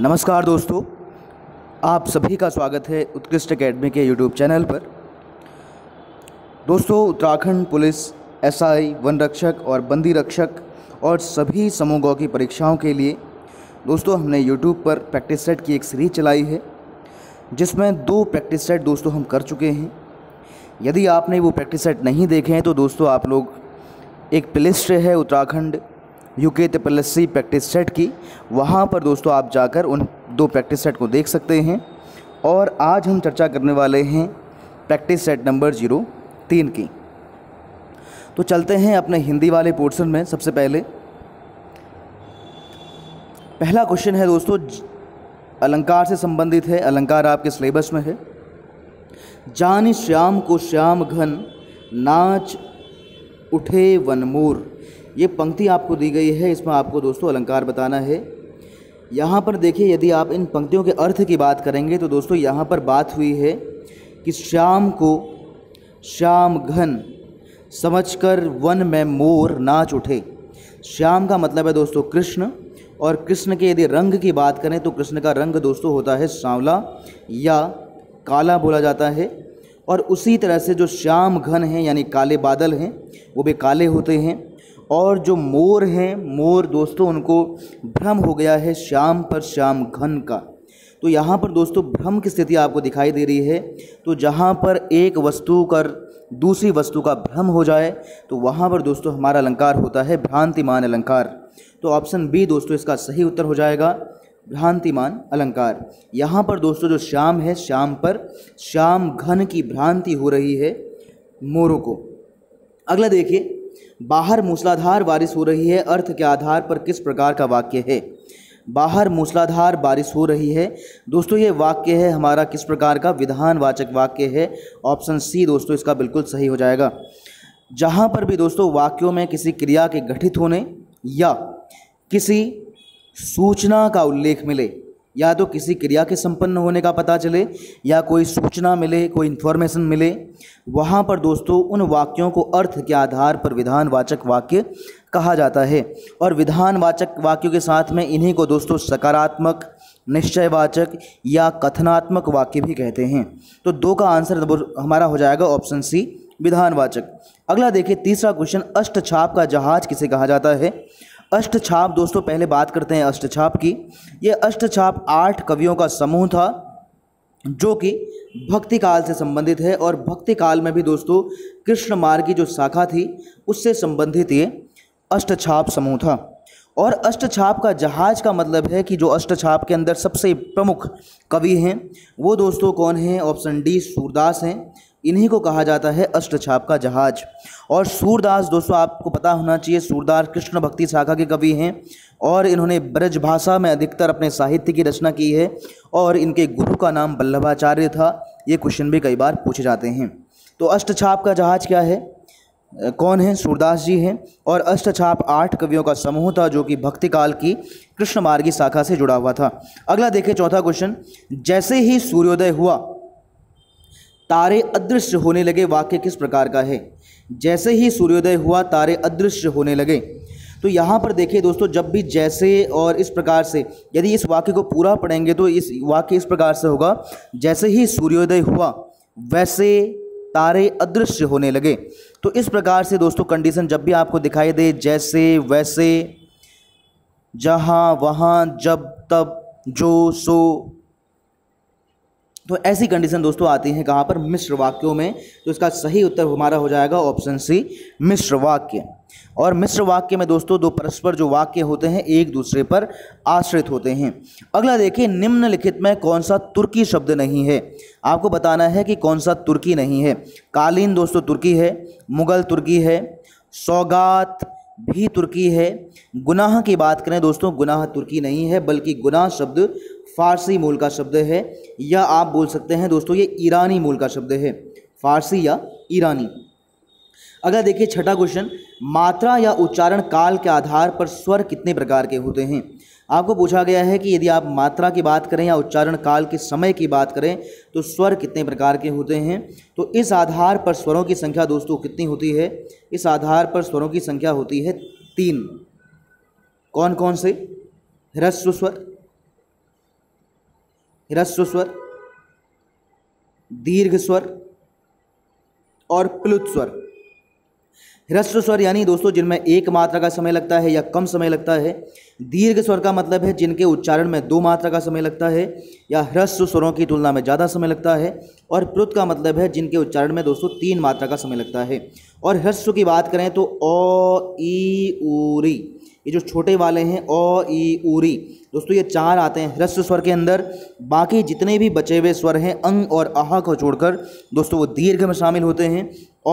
नमस्कार दोस्तों आप सभी का स्वागत है उत्कृष्ट अकेडमी के यूट्यूब चैनल पर दोस्तों उत्तराखंड पुलिस एसआई वन रक्षक और बंदी रक्षक और सभी समूहों की परीक्षाओं के लिए दोस्तों हमने यूट्यूब पर प्रैक्टिस सेट की एक सीरीज चलाई है जिसमें दो प्रैक्टिस सेट दोस्तों हम कर चुके हैं यदि आपने वो प्रैक्टिस सेट नहीं देखे हैं तो दोस्तों आप लोग एक प्लेस्ट है Uttarakhand UK triple C practice set की वहाँ पर दोस्तों आप जाकर उन दो प्रैक्टिस सेट को देख सकते हैं और आज हम चर्चा करने वाले हैं प्रैक्टिस सेट नंबर जीरो तीन की तो चलते हैं अपने हिंदी वाले पोर्शन में सबसे पहले पहला क्वेश्चन है दोस्तों अलंकार से संबंधित है अलंकार आपके सिलेबस में है जान श्याम को श्याम घन नाच उठे वनमोर ये पंक्ति आपको दी गई है इसमें आपको दोस्तों अलंकार बताना है यहाँ पर देखिए यदि आप इन पंक्तियों के अर्थ की बात करेंगे तो दोस्तों यहाँ पर बात हुई है कि श्याम को श्याम घन समझकर वन में मोर नाच उठे श्याम का मतलब है दोस्तों कृष्ण और कृष्ण के यदि रंग की बात करें तो कृष्ण का रंग दोस्तों होता है सांवला या काला बोला जाता है और उसी तरह से जो श्याम घन हैं यानी काले बादल हैं वो भी काले होते हैं और जो मोर हैं मोर दोस्तों उनको भ्रम हो गया है श्याम पर श्याम घन का तो यहाँ पर दोस्तों भ्रम की स्थिति आपको दिखाई दे रही है तो जहाँ पर एक वस्तु कर दूसरी वस्तु का भ्रम हो जाए तो वहाँ पर दोस्तों हमारा अलंकार होता है भ्रांतिमान अलंकार तो ऑप्शन बी दोस्तों इसका सही उत्तर हो जाएगा भ्रांतिमान अलंकार यहाँ पर दोस्तों जो श्याम है श्याम पर श्याम घन की भ्रांति हो रही है मोरों को अगला देखिए बाहर मूसलाधार बारिश हो रही है अर्थ के आधार पर किस प्रकार का वाक्य है बाहर मूसलाधार बारिश हो रही है दोस्तों ये वाक्य है हमारा किस प्रकार का विधानवाचक वाक्य है ऑप्शन सी दोस्तों इसका बिल्कुल सही हो जाएगा जहाँ पर भी दोस्तों वाक्यों में किसी क्रिया के गठित होने या किसी सूचना का उल्लेख मिले या तो किसी क्रिया के संपन्न होने का पता चले या कोई सूचना मिले कोई इन्फॉर्मेशन मिले वहाँ पर दोस्तों उन वाक्यों को अर्थ के आधार पर विधानवाचक वाक्य कहा जाता है और विधानवाचक वाक्यों के साथ में इन्हीं को दोस्तों सकारात्मक निश्चयवाचक या कथनात्मक वाक्य भी कहते हैं तो दो का आंसर हमारा हो जाएगा ऑप्शन सी विधानवाचक अगला देखिए तीसरा क्वेश्चन अष्टछाप का जहाज किसे कहा जाता है अष्टछाप दोस्तों पहले बात करते हैं अष्टछाप की यह अष्टछाप आठ कवियों का समूह था जो कि भक्ति काल से संबंधित है और भक्ति काल में भी दोस्तों कृष्ण मार्ग की जो शाखा थी उससे संबंधित ये अष्टछाप समूह था और अष्टछाप का जहाज का मतलब है कि जो अष्टछाप के अंदर सबसे प्रमुख कवि हैं वो दोस्तों कौन हैं ऑप्शन डी सूरदास हैं इन्हीं को कहा जाता है अष्टछाप का जहाज और सूरदास दोस्तों आपको पता होना चाहिए सूरदास कृष्ण भक्ति शाखा के कवि हैं और इन्होंने ब्रज भाषा में अधिकतर अपने साहित्य की रचना की है और इनके गुरु का नाम बल्लभाचार्य था ये क्वेश्चन भी कई बार पूछे जाते हैं तो अष्टछाप का जहाज क्या है कौन है सूरदास जी हैं और अष्टछाप आठ कवियों का समूह था जो कि भक्ति काल की कृष्ण मार्गी शाखा से जुड़ा हुआ था अगला देखें चौथा क्वेश्चन जैसे ही सूर्योदय हुआ तारे अदृश्य होने लगे वाक्य किस प्रकार का है जैसे ही सूर्योदय हुआ तारे अदृश्य होने लगे तो यहाँ पर देखिए दोस्तों जब भी जैसे और इस प्रकार से यदि इस वाक्य को पूरा पढ़ेंगे तो इस वाक्य इस प्रकार से होगा जैसे ही सूर्योदय हुआ वैसे तारे अदृश्य होने लगे तो इस प्रकार से दोस्तों कंडीशन जब भी आपको दिखाई दे जैसे वैसे जहाँ वहाँ जब तब जो सो तो ऐसी कंडीशन दोस्तों आती है कहाँ पर मिश्र वाक्यों में तो इसका सही उत्तर हमारा हो जाएगा ऑप्शन सी मिश्र वाक्य और मिश्र वाक्य में दोस्तों दो परस्पर जो वाक्य होते हैं एक दूसरे पर आश्रित होते हैं अगला देखिए निम्नलिखित में कौन सा तुर्की शब्द नहीं है आपको बताना है कि कौन सा तुर्की नहीं है कालीन दोस्तों तुर्की है मुग़ल तुर्की है सौगात भी तुर्की है गुनाह की बात करें दोस्तों गुनाह तुर्की नहीं है बल्कि गुनाह शब्द फ़ारसी मूल का शब्द है या आप बोल सकते हैं दोस्तों ये ईरानी मूल का शब्द है फ़ारसी या ईरानी अगर देखिए छठा क्वेश्चन मात्रा या उच्चारण काल के आधार पर स्वर कितने प्रकार के होते हैं आपको पूछा गया है कि यदि आप मात्रा की बात करें या उच्चारण काल के समय की बात करें तो स्वर कितने प्रकार के होते हैं तो इस आधार पर स्वरों की संख्या दोस्तों कितनी होती है इस आधार पर स्वरों की संख्या होती है तीन कौन कौन से ह्रस्व स्वर ह्रस्व स्वर दीर्घ स्वर और प्लुत स्वर ह्रस्व स्वर यानी दोस्तों जिनमें एक मात्रा का समय लगता है या कम समय लगता है दीर्घ स्वर का मतलब है जिनके उच्चारण में दो मात्रा का समय लगता है या ह्रस्व स्वरों की तुलना में ज़्यादा समय लगता है और प्लुत का मतलब है जिनके उच्चारण में दोस्तों तीन मात्रा का समय लगता है और ह्रस्व की बात करें तो ओ ई उरी ये जो छोटे वाले हैं ओ ई उरी दोस्तों ये चार आते हैं ह्रस्व स्वर के अंदर बाकी जितने भी बचे हुए स्वर हैं अंग और आह को छोड़कर दोस्तों वो दीर्घ में शामिल होते हैं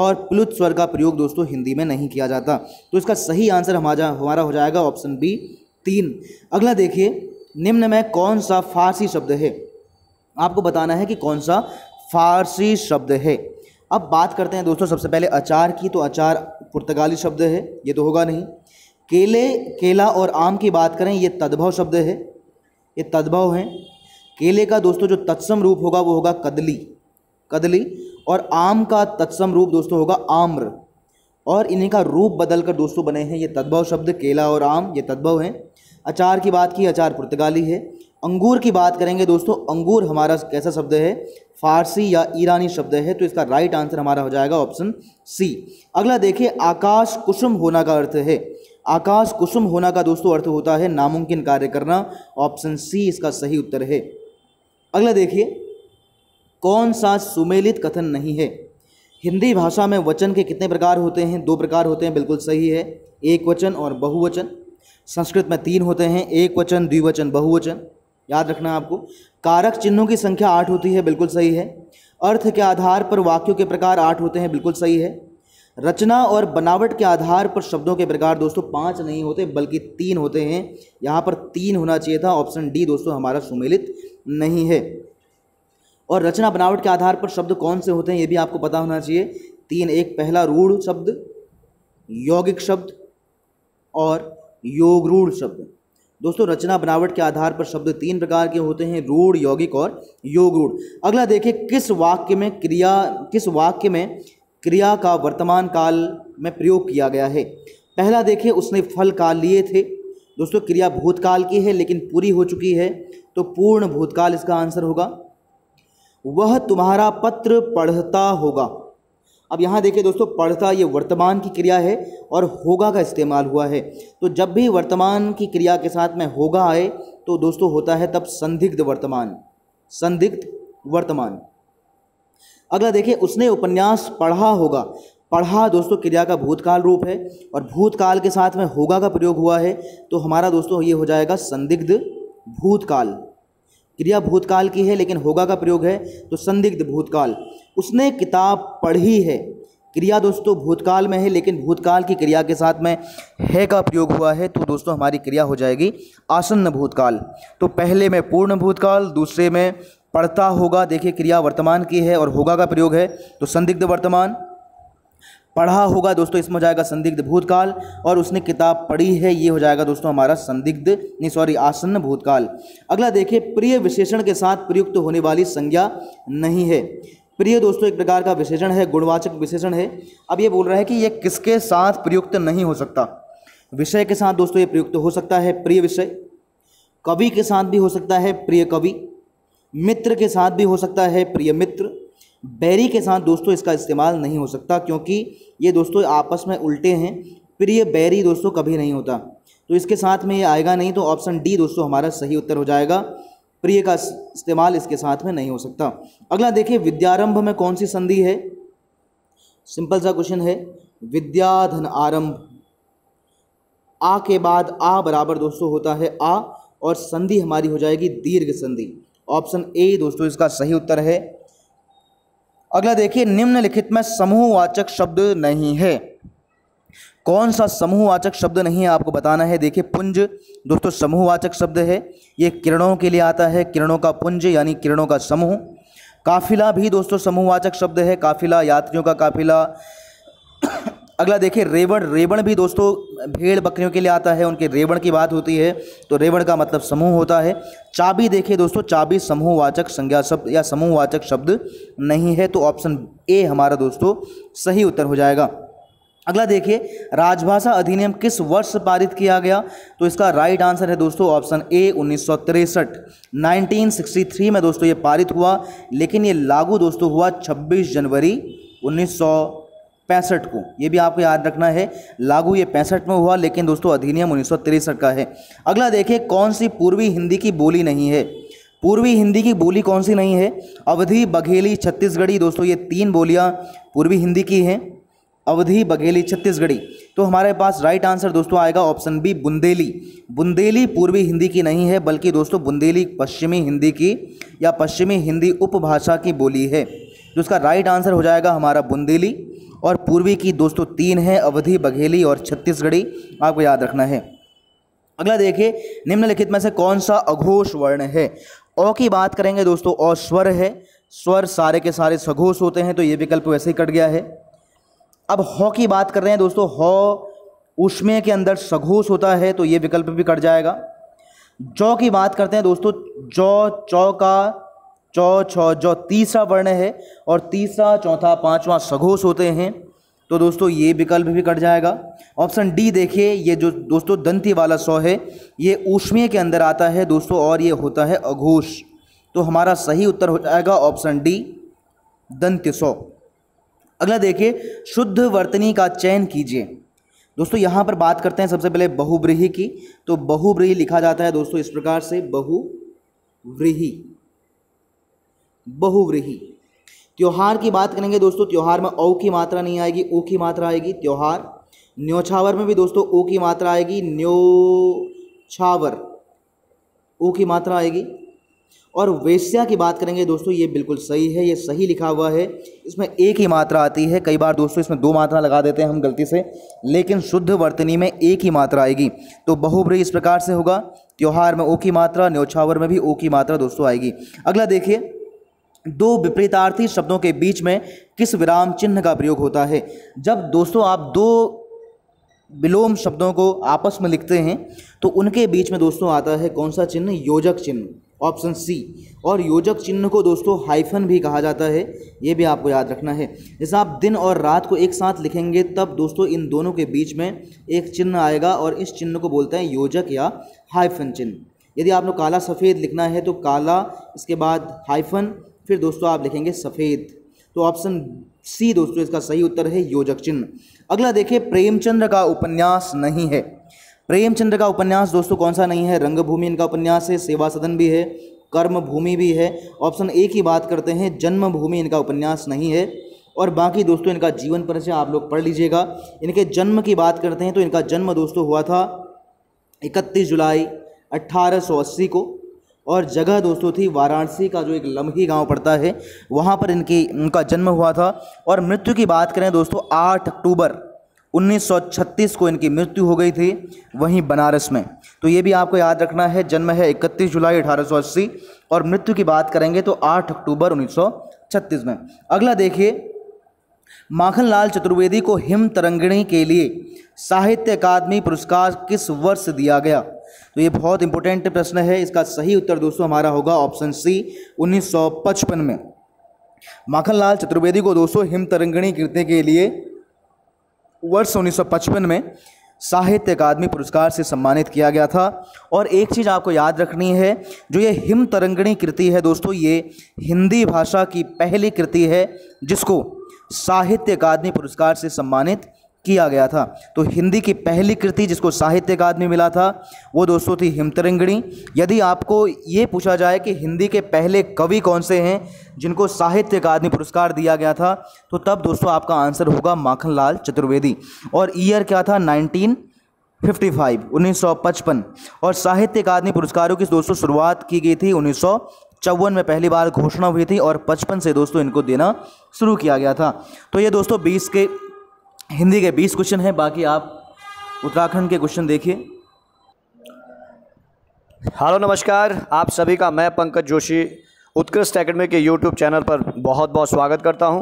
और प्लुत स्वर का प्रयोग दोस्तों हिंदी में नहीं किया जाता तो इसका सही आंसर हमारा हमारा हो जाएगा ऑप्शन बी तीन अगला देखिए निम्न में कौन सा फारसी शब्द है आपको बताना है कि कौन सा फारसी शब्द है अब बात करते हैं दोस्तों सबसे पहले अचार की तो अचार पुर्तगाली शब्द है ये तो होगा नहीं केले केला और आम की बात करें ये तद्भव शब्द है ये तद्भव है केले का दोस्तों जो तत्सम रूप होगा वो होगा कदली कदली और आम का तत्सम रूप दोस्तों होगा आम्र और इन्हीं का रूप बदल कर दोस्तों बने हैं ये तद्भव शब्द केला और आम ये तद्भव हैं अचार की बात की अचार पुर्तगाली है अंगूर की बात करेंगे दोस्तों अंगूर हमारा कैसा शब्द है फारसी या ईरानी शब्द है तो इसका राइट आंसर हमारा हो जाएगा ऑप्शन सी अगला देखिए आकाश कुसुम होना का अर्थ है आकाश कुसुम होना का दोस्तों अर्थ होता है नामुमकिन कार्य करना ऑप्शन सी इसका सही उत्तर है अगला देखिए कौन सा सुमेलित कथन नहीं है हिंदी भाषा में वचन के कितने प्रकार होते हैं दो प्रकार होते हैं बिल्कुल सही है एक वचन और बहुवचन संस्कृत में तीन होते हैं एक वचन द्विवचन बहुवचन याद रखना आपको कारक चिन्हों की संख्या आठ होती है बिल्कुल सही है अर्थ के आधार पर वाक्यों के प्रकार आठ होते हैं बिल्कुल सही है रचना और बनावट के आधार पर शब्दों के प्रकार दोस्तों पांच नहीं होते बल्कि तीन होते हैं यहाँ पर तीन होना चाहिए था ऑप्शन डी दोस्तों हमारा सुमेलित नहीं है और रचना बनावट के आधार पर शब्द कौन से होते हैं ये भी आपको पता होना चाहिए तीन एक पहला रूढ़ शब्द यौगिक शब्द और योग रूढ़ शब्द दोस्तों रचना बनावट के आधार पर शब्द तीन प्रकार के होते हैं रूढ़ यौगिक और योग रूढ़ अगला देखिए किस वाक्य में क्रिया किस वाक्य में क्रिया का वर्तमान काल में प्रयोग किया गया है पहला देखें उसने फल काल लिए थे दोस्तों क्रिया भूतकाल की है लेकिन पूरी हो चुकी है तो पूर्ण भूतकाल इसका आंसर होगा वह तुम्हारा पत्र पढ़ता होगा अब यहाँ देखिए दोस्तों पढ़ता ये वर्तमान की क्रिया है और होगा का इस्तेमाल हुआ है तो जब भी वर्तमान की क्रिया के साथ में होगा आए तो दोस्तों होता है तब संदिग्ध वर्तमान संदिग्ध वर्तमान अगला देखिए उसने उपन्यास पढ़ा होगा पढ़ा दोस्तों क्रिया का भूतकाल रूप है और भूतकाल के साथ में होगा का प्रयोग हुआ है तो हमारा दोस्तों ये हो जाएगा संदिग्ध भूतकाल क्रिया भूतकाल की है लेकिन होगा का प्रयोग है तो संदिग्ध भूतकाल उसने किताब पढ़ी है क्रिया दोस्तों भूतकाल में है लेकिन भूतकाल की क्रिया के साथ में है का प्रयोग हुआ है तो दोस्तों हमारी क्रिया हो जाएगी आसन्न भूतकाल तो पहले में पूर्ण भूतकाल दूसरे में पढ़ता होगा देखिए क्रिया वर्तमान की है और होगा का प्रयोग है तो संदिग्ध वर्तमान पढ़ा होगा दोस्तों इसमें हो जाएगा संदिग्ध भूतकाल और उसने किताब पढ़ी है ये हो जाएगा दोस्तों हमारा संदिग्ध नहीं सॉरी आसन्न भूतकाल अगला देखिए प्रिय विशेषण के साथ प्रयुक्त तो होने वाली संज्ञा नहीं है प्रिय दोस्तों एक प्रकार का विशेषण है गुणवाचक विशेषण है अब ये बोल रहा है कि ये किसके साथ प्रयुक्त नहीं हो सकता विषय के साथ दोस्तों ये प्रयुक्त हो सकता है प्रिय विषय कवि के साथ भी हो सकता है प्रिय कवि मित्र के साथ भी हो सकता है प्रिय मित्र बैरी के साथ दोस्तों इसका इस्तेमाल नहीं हो सकता क्योंकि ये दोस्तों आपस में उल्टे हैं प्रिय बैरी दोस्तों कभी नहीं होता तो इसके साथ में ये आएगा नहीं तो ऑप्शन डी दोस्तों हमारा सही उत्तर हो जाएगा प्रिय का इस्तेमाल इसके साथ में नहीं हो सकता अगला देखिए विद्यारंभ में कौन सी संधि है सिंपल सा क्वेश्चन है विद्याधन आरंभ आ के बाद आ बराबर दोस्तों होता है आ और संधि हमारी हो जाएगी दीर्घ संधि ऑप्शन ए दोस्तों इसका सही उत्तर है अगला देखिए निम्नलिखित में समूहवाचक शब्द नहीं है कौन सा समूहवाचक शब्द नहीं है आपको बताना है देखिए पुंज दोस्तों समूहवाचक शब्द है ये किरणों के लिए आता है किरणों का पुंज यानी किरणों का समूह काफिला भी दोस्तों समूहवाचक शब्द है काफिला यात्रियों का काफिला अगला देखिए रेवण रेवण भी दोस्तों भेड़ बकरियों के लिए आता है उनके रेवण की बात होती है तो रेवण का मतलब समूह होता है चाबी देखिए दोस्तों चाबी समूहवाचक संज्ञा शब्द या समूहवाचक शब्द नहीं है तो ऑप्शन ए हमारा दोस्तों सही उत्तर हो जाएगा अगला देखिए राजभाषा अधिनियम किस वर्ष पारित किया गया तो इसका राइट आंसर है दोस्तों ऑप्शन ए उन्नीस सौ में दोस्तों ये पारित हुआ लेकिन ये लागू दोस्तों हुआ छब्बीस जनवरी उन्नीस पैंसठ को ये भी आपको याद रखना है लागू ये पैंसठ में हुआ लेकिन दोस्तों अधिनियम उन्नीस सौ तिरसठ का है अगला देखिए कौन सी पूर्वी हिंदी की बोली नहीं है पूर्वी हिंदी की बोली कौन सी नहीं है अवधि बघेली छत्तीसगढ़ी दोस्तों ये तीन बोलियाँ पूर्वी हिंदी की हैं अवधि बघेली छत्तीसगढ़ी तो हमारे पास राइट आंसर दोस्तों आएगा ऑप्शन बी बुंदेली बुंदेली पूर्वी हिंदी की नहीं है बल्कि दोस्तों बुंदेली पश्चिमी हिंदी की या पश्चिमी हिंदी उपभाषा की बोली है जिसका राइट आंसर हो जाएगा हमारा बुंदेली और पूर्वी की दोस्तों तीन है अवधि बघेली और छत्तीसगढ़ी आपको याद रखना है अगला देखिए निम्नलिखित में से कौन सा अघोष वर्ण है अ की बात करेंगे दोस्तों अ स्वर है स्वर सारे के सारे सघोष होते हैं तो ये विकल्प वैसे ही कट गया है अब ह की बात कर रहे हैं दोस्तों ह उष्मे के अंदर सघोष होता है तो ये विकल्प भी कट जाएगा जौ की बात करते हैं दोस्तों जौ चौ का चौ छ जो तीसरा वर्ण है और तीसरा चौथा पांचवा सघोष होते हैं तो दोस्तों ये विकल्प भी कट जाएगा ऑप्शन डी देखिए ये जो दोस्तों दंती वाला सौ है ये ऊष्मीय के अंदर आता है दोस्तों और ये होता है अघोष तो हमारा सही उत्तर हो जाएगा ऑप्शन डी दंत्य सौ अगला देखिए शुद्ध वर्तनी का चयन कीजिए दोस्तों यहाँ पर बात करते हैं सबसे पहले बहुब्रीही की तो बहुब्रीही लिखा जाता है दोस्तों इस प्रकार से बहुव्रीही बहुव्रीही त्यौहार की बात करेंगे दोस्तों त्यौहार में औ की मात्रा नहीं आएगी ओ की मात्रा आएगी त्यौहार न्योछावर में भी दोस्तों ओ की मात्रा आएगी न्योछावर ओ की मात्रा आएगी और वेश्या की बात करेंगे दोस्तों ये बिल्कुल सही है ये सही लिखा हुआ है इसमें एक ही मात्रा आती है कई बार दोस्तों इसमें दो मात्रा लगा देते हैं हम गलती से लेकिन शुद्ध वर्तनी में एक ही मात्रा आएगी तो बहुब्री इस प्रकार से होगा त्यौहार में ओ की मात्रा न्योछावर में भी ओ की मात्रा दोस्तों आएगी अगला देखिए दो विपरीतार्थी शब्दों के बीच में किस विराम चिन्ह का प्रयोग होता है जब दोस्तों आप दो विलोम शब्दों को आपस में लिखते हैं तो उनके बीच में दोस्तों आता है कौन सा चिन्ह योजक चिन्ह ऑप्शन सी और योजक चिन्ह को दोस्तों हाइफन भी कहा जाता है ये भी आपको याद रखना है जैसे आप दिन और रात को एक साथ लिखेंगे तब दोस्तों इन दोनों के बीच में एक चिन्ह आएगा और इस चिन्ह को बोलते हैं योजक या हाइफन चिन्ह यदि आप लोग काला सफ़ेद लिखना है तो काला इसके बाद हाइफन फिर दोस्तों आप लिखेंगे सफ़ेद तो ऑप्शन सी दोस्तों इसका सही उत्तर है योजक चिन्ह अगला देखिए प्रेमचंद्र का उपन्यास नहीं है प्रेमचंद्र का उपन्यास दोस्तों कौन सा नहीं है रंगभूमि इनका उपन्यास है सेवा सदन भी है कर्म भूमि भी है ऑप्शन ए की बात करते हैं जन्मभूमि इनका उपन्यास नहीं है और बाकी दोस्तों इनका जीवन परिचय आप लोग पढ़ लीजिएगा इनके जन्म की बात करते हैं तो इनका जन्म दोस्तों हुआ था इकतीस जुलाई अस्सी को और जगह दोस्तों थी वाराणसी का जो एक लम्ही गांव पड़ता है वहाँ पर इनकी उनका जन्म हुआ था और मृत्यु की बात करें दोस्तों आठ अक्टूबर 1936 को इनकी मृत्यु हो गई थी वहीं बनारस में तो ये भी आपको याद रखना है जन्म है 31 जुलाई 1880 और मृत्यु की बात करेंगे तो 8 अक्टूबर 1936 में अगला देखिए माखनलाल चतुर्वेदी को हिम तरंगिणी के लिए साहित्य अकादमी पुरस्कार किस वर्ष दिया गया तो ये बहुत इंपॉर्टेंट प्रश्न है इसका सही उत्तर दोस्तों हमारा होगा ऑप्शन सी 1955 में माखनलाल चतुर्वेदी को दोस्तों हिम तरंगणी कृत्य के लिए वर्ष 1955 में साहित्य अकादमी पुरस्कार से सम्मानित किया गया था और एक चीज़ आपको याद रखनी है जो ये हिम तरंगणी कृति है दोस्तों ये हिंदी भाषा की पहली कृति है जिसको साहित्य अकादमी पुरस्कार से सम्मानित किया गया था तो हिंदी की पहली कृति जिसको साहित्य अकादमी मिला था वो दोस्तों थी हिमतरंगणी यदि आपको ये पूछा जाए कि हिंदी के पहले कवि कौन से हैं जिनको साहित्य अकादमी पुरस्कार दिया गया था तो तब दोस्तों आपका आंसर होगा माखनलाल चतुर्वेदी और ईयर क्या था नाइनटीन 55 1955 और साहित्य अकादमी पुरस्कारों की दोस्तों शुरुआत की गई थी उन्नीस चौवन में पहली बार घोषणा हुई थी और पचपन से दोस्तों इनको देना शुरू किया गया था तो ये दोस्तों बीस के हिंदी के बीस क्वेश्चन हैं बाकी आप उत्तराखंड के क्वेश्चन देखिए हेलो नमस्कार आप सभी का मैं पंकज जोशी उत्कृष्ट अकेडमी के यूट्यूब चैनल पर बहुत बहुत स्वागत करता हूं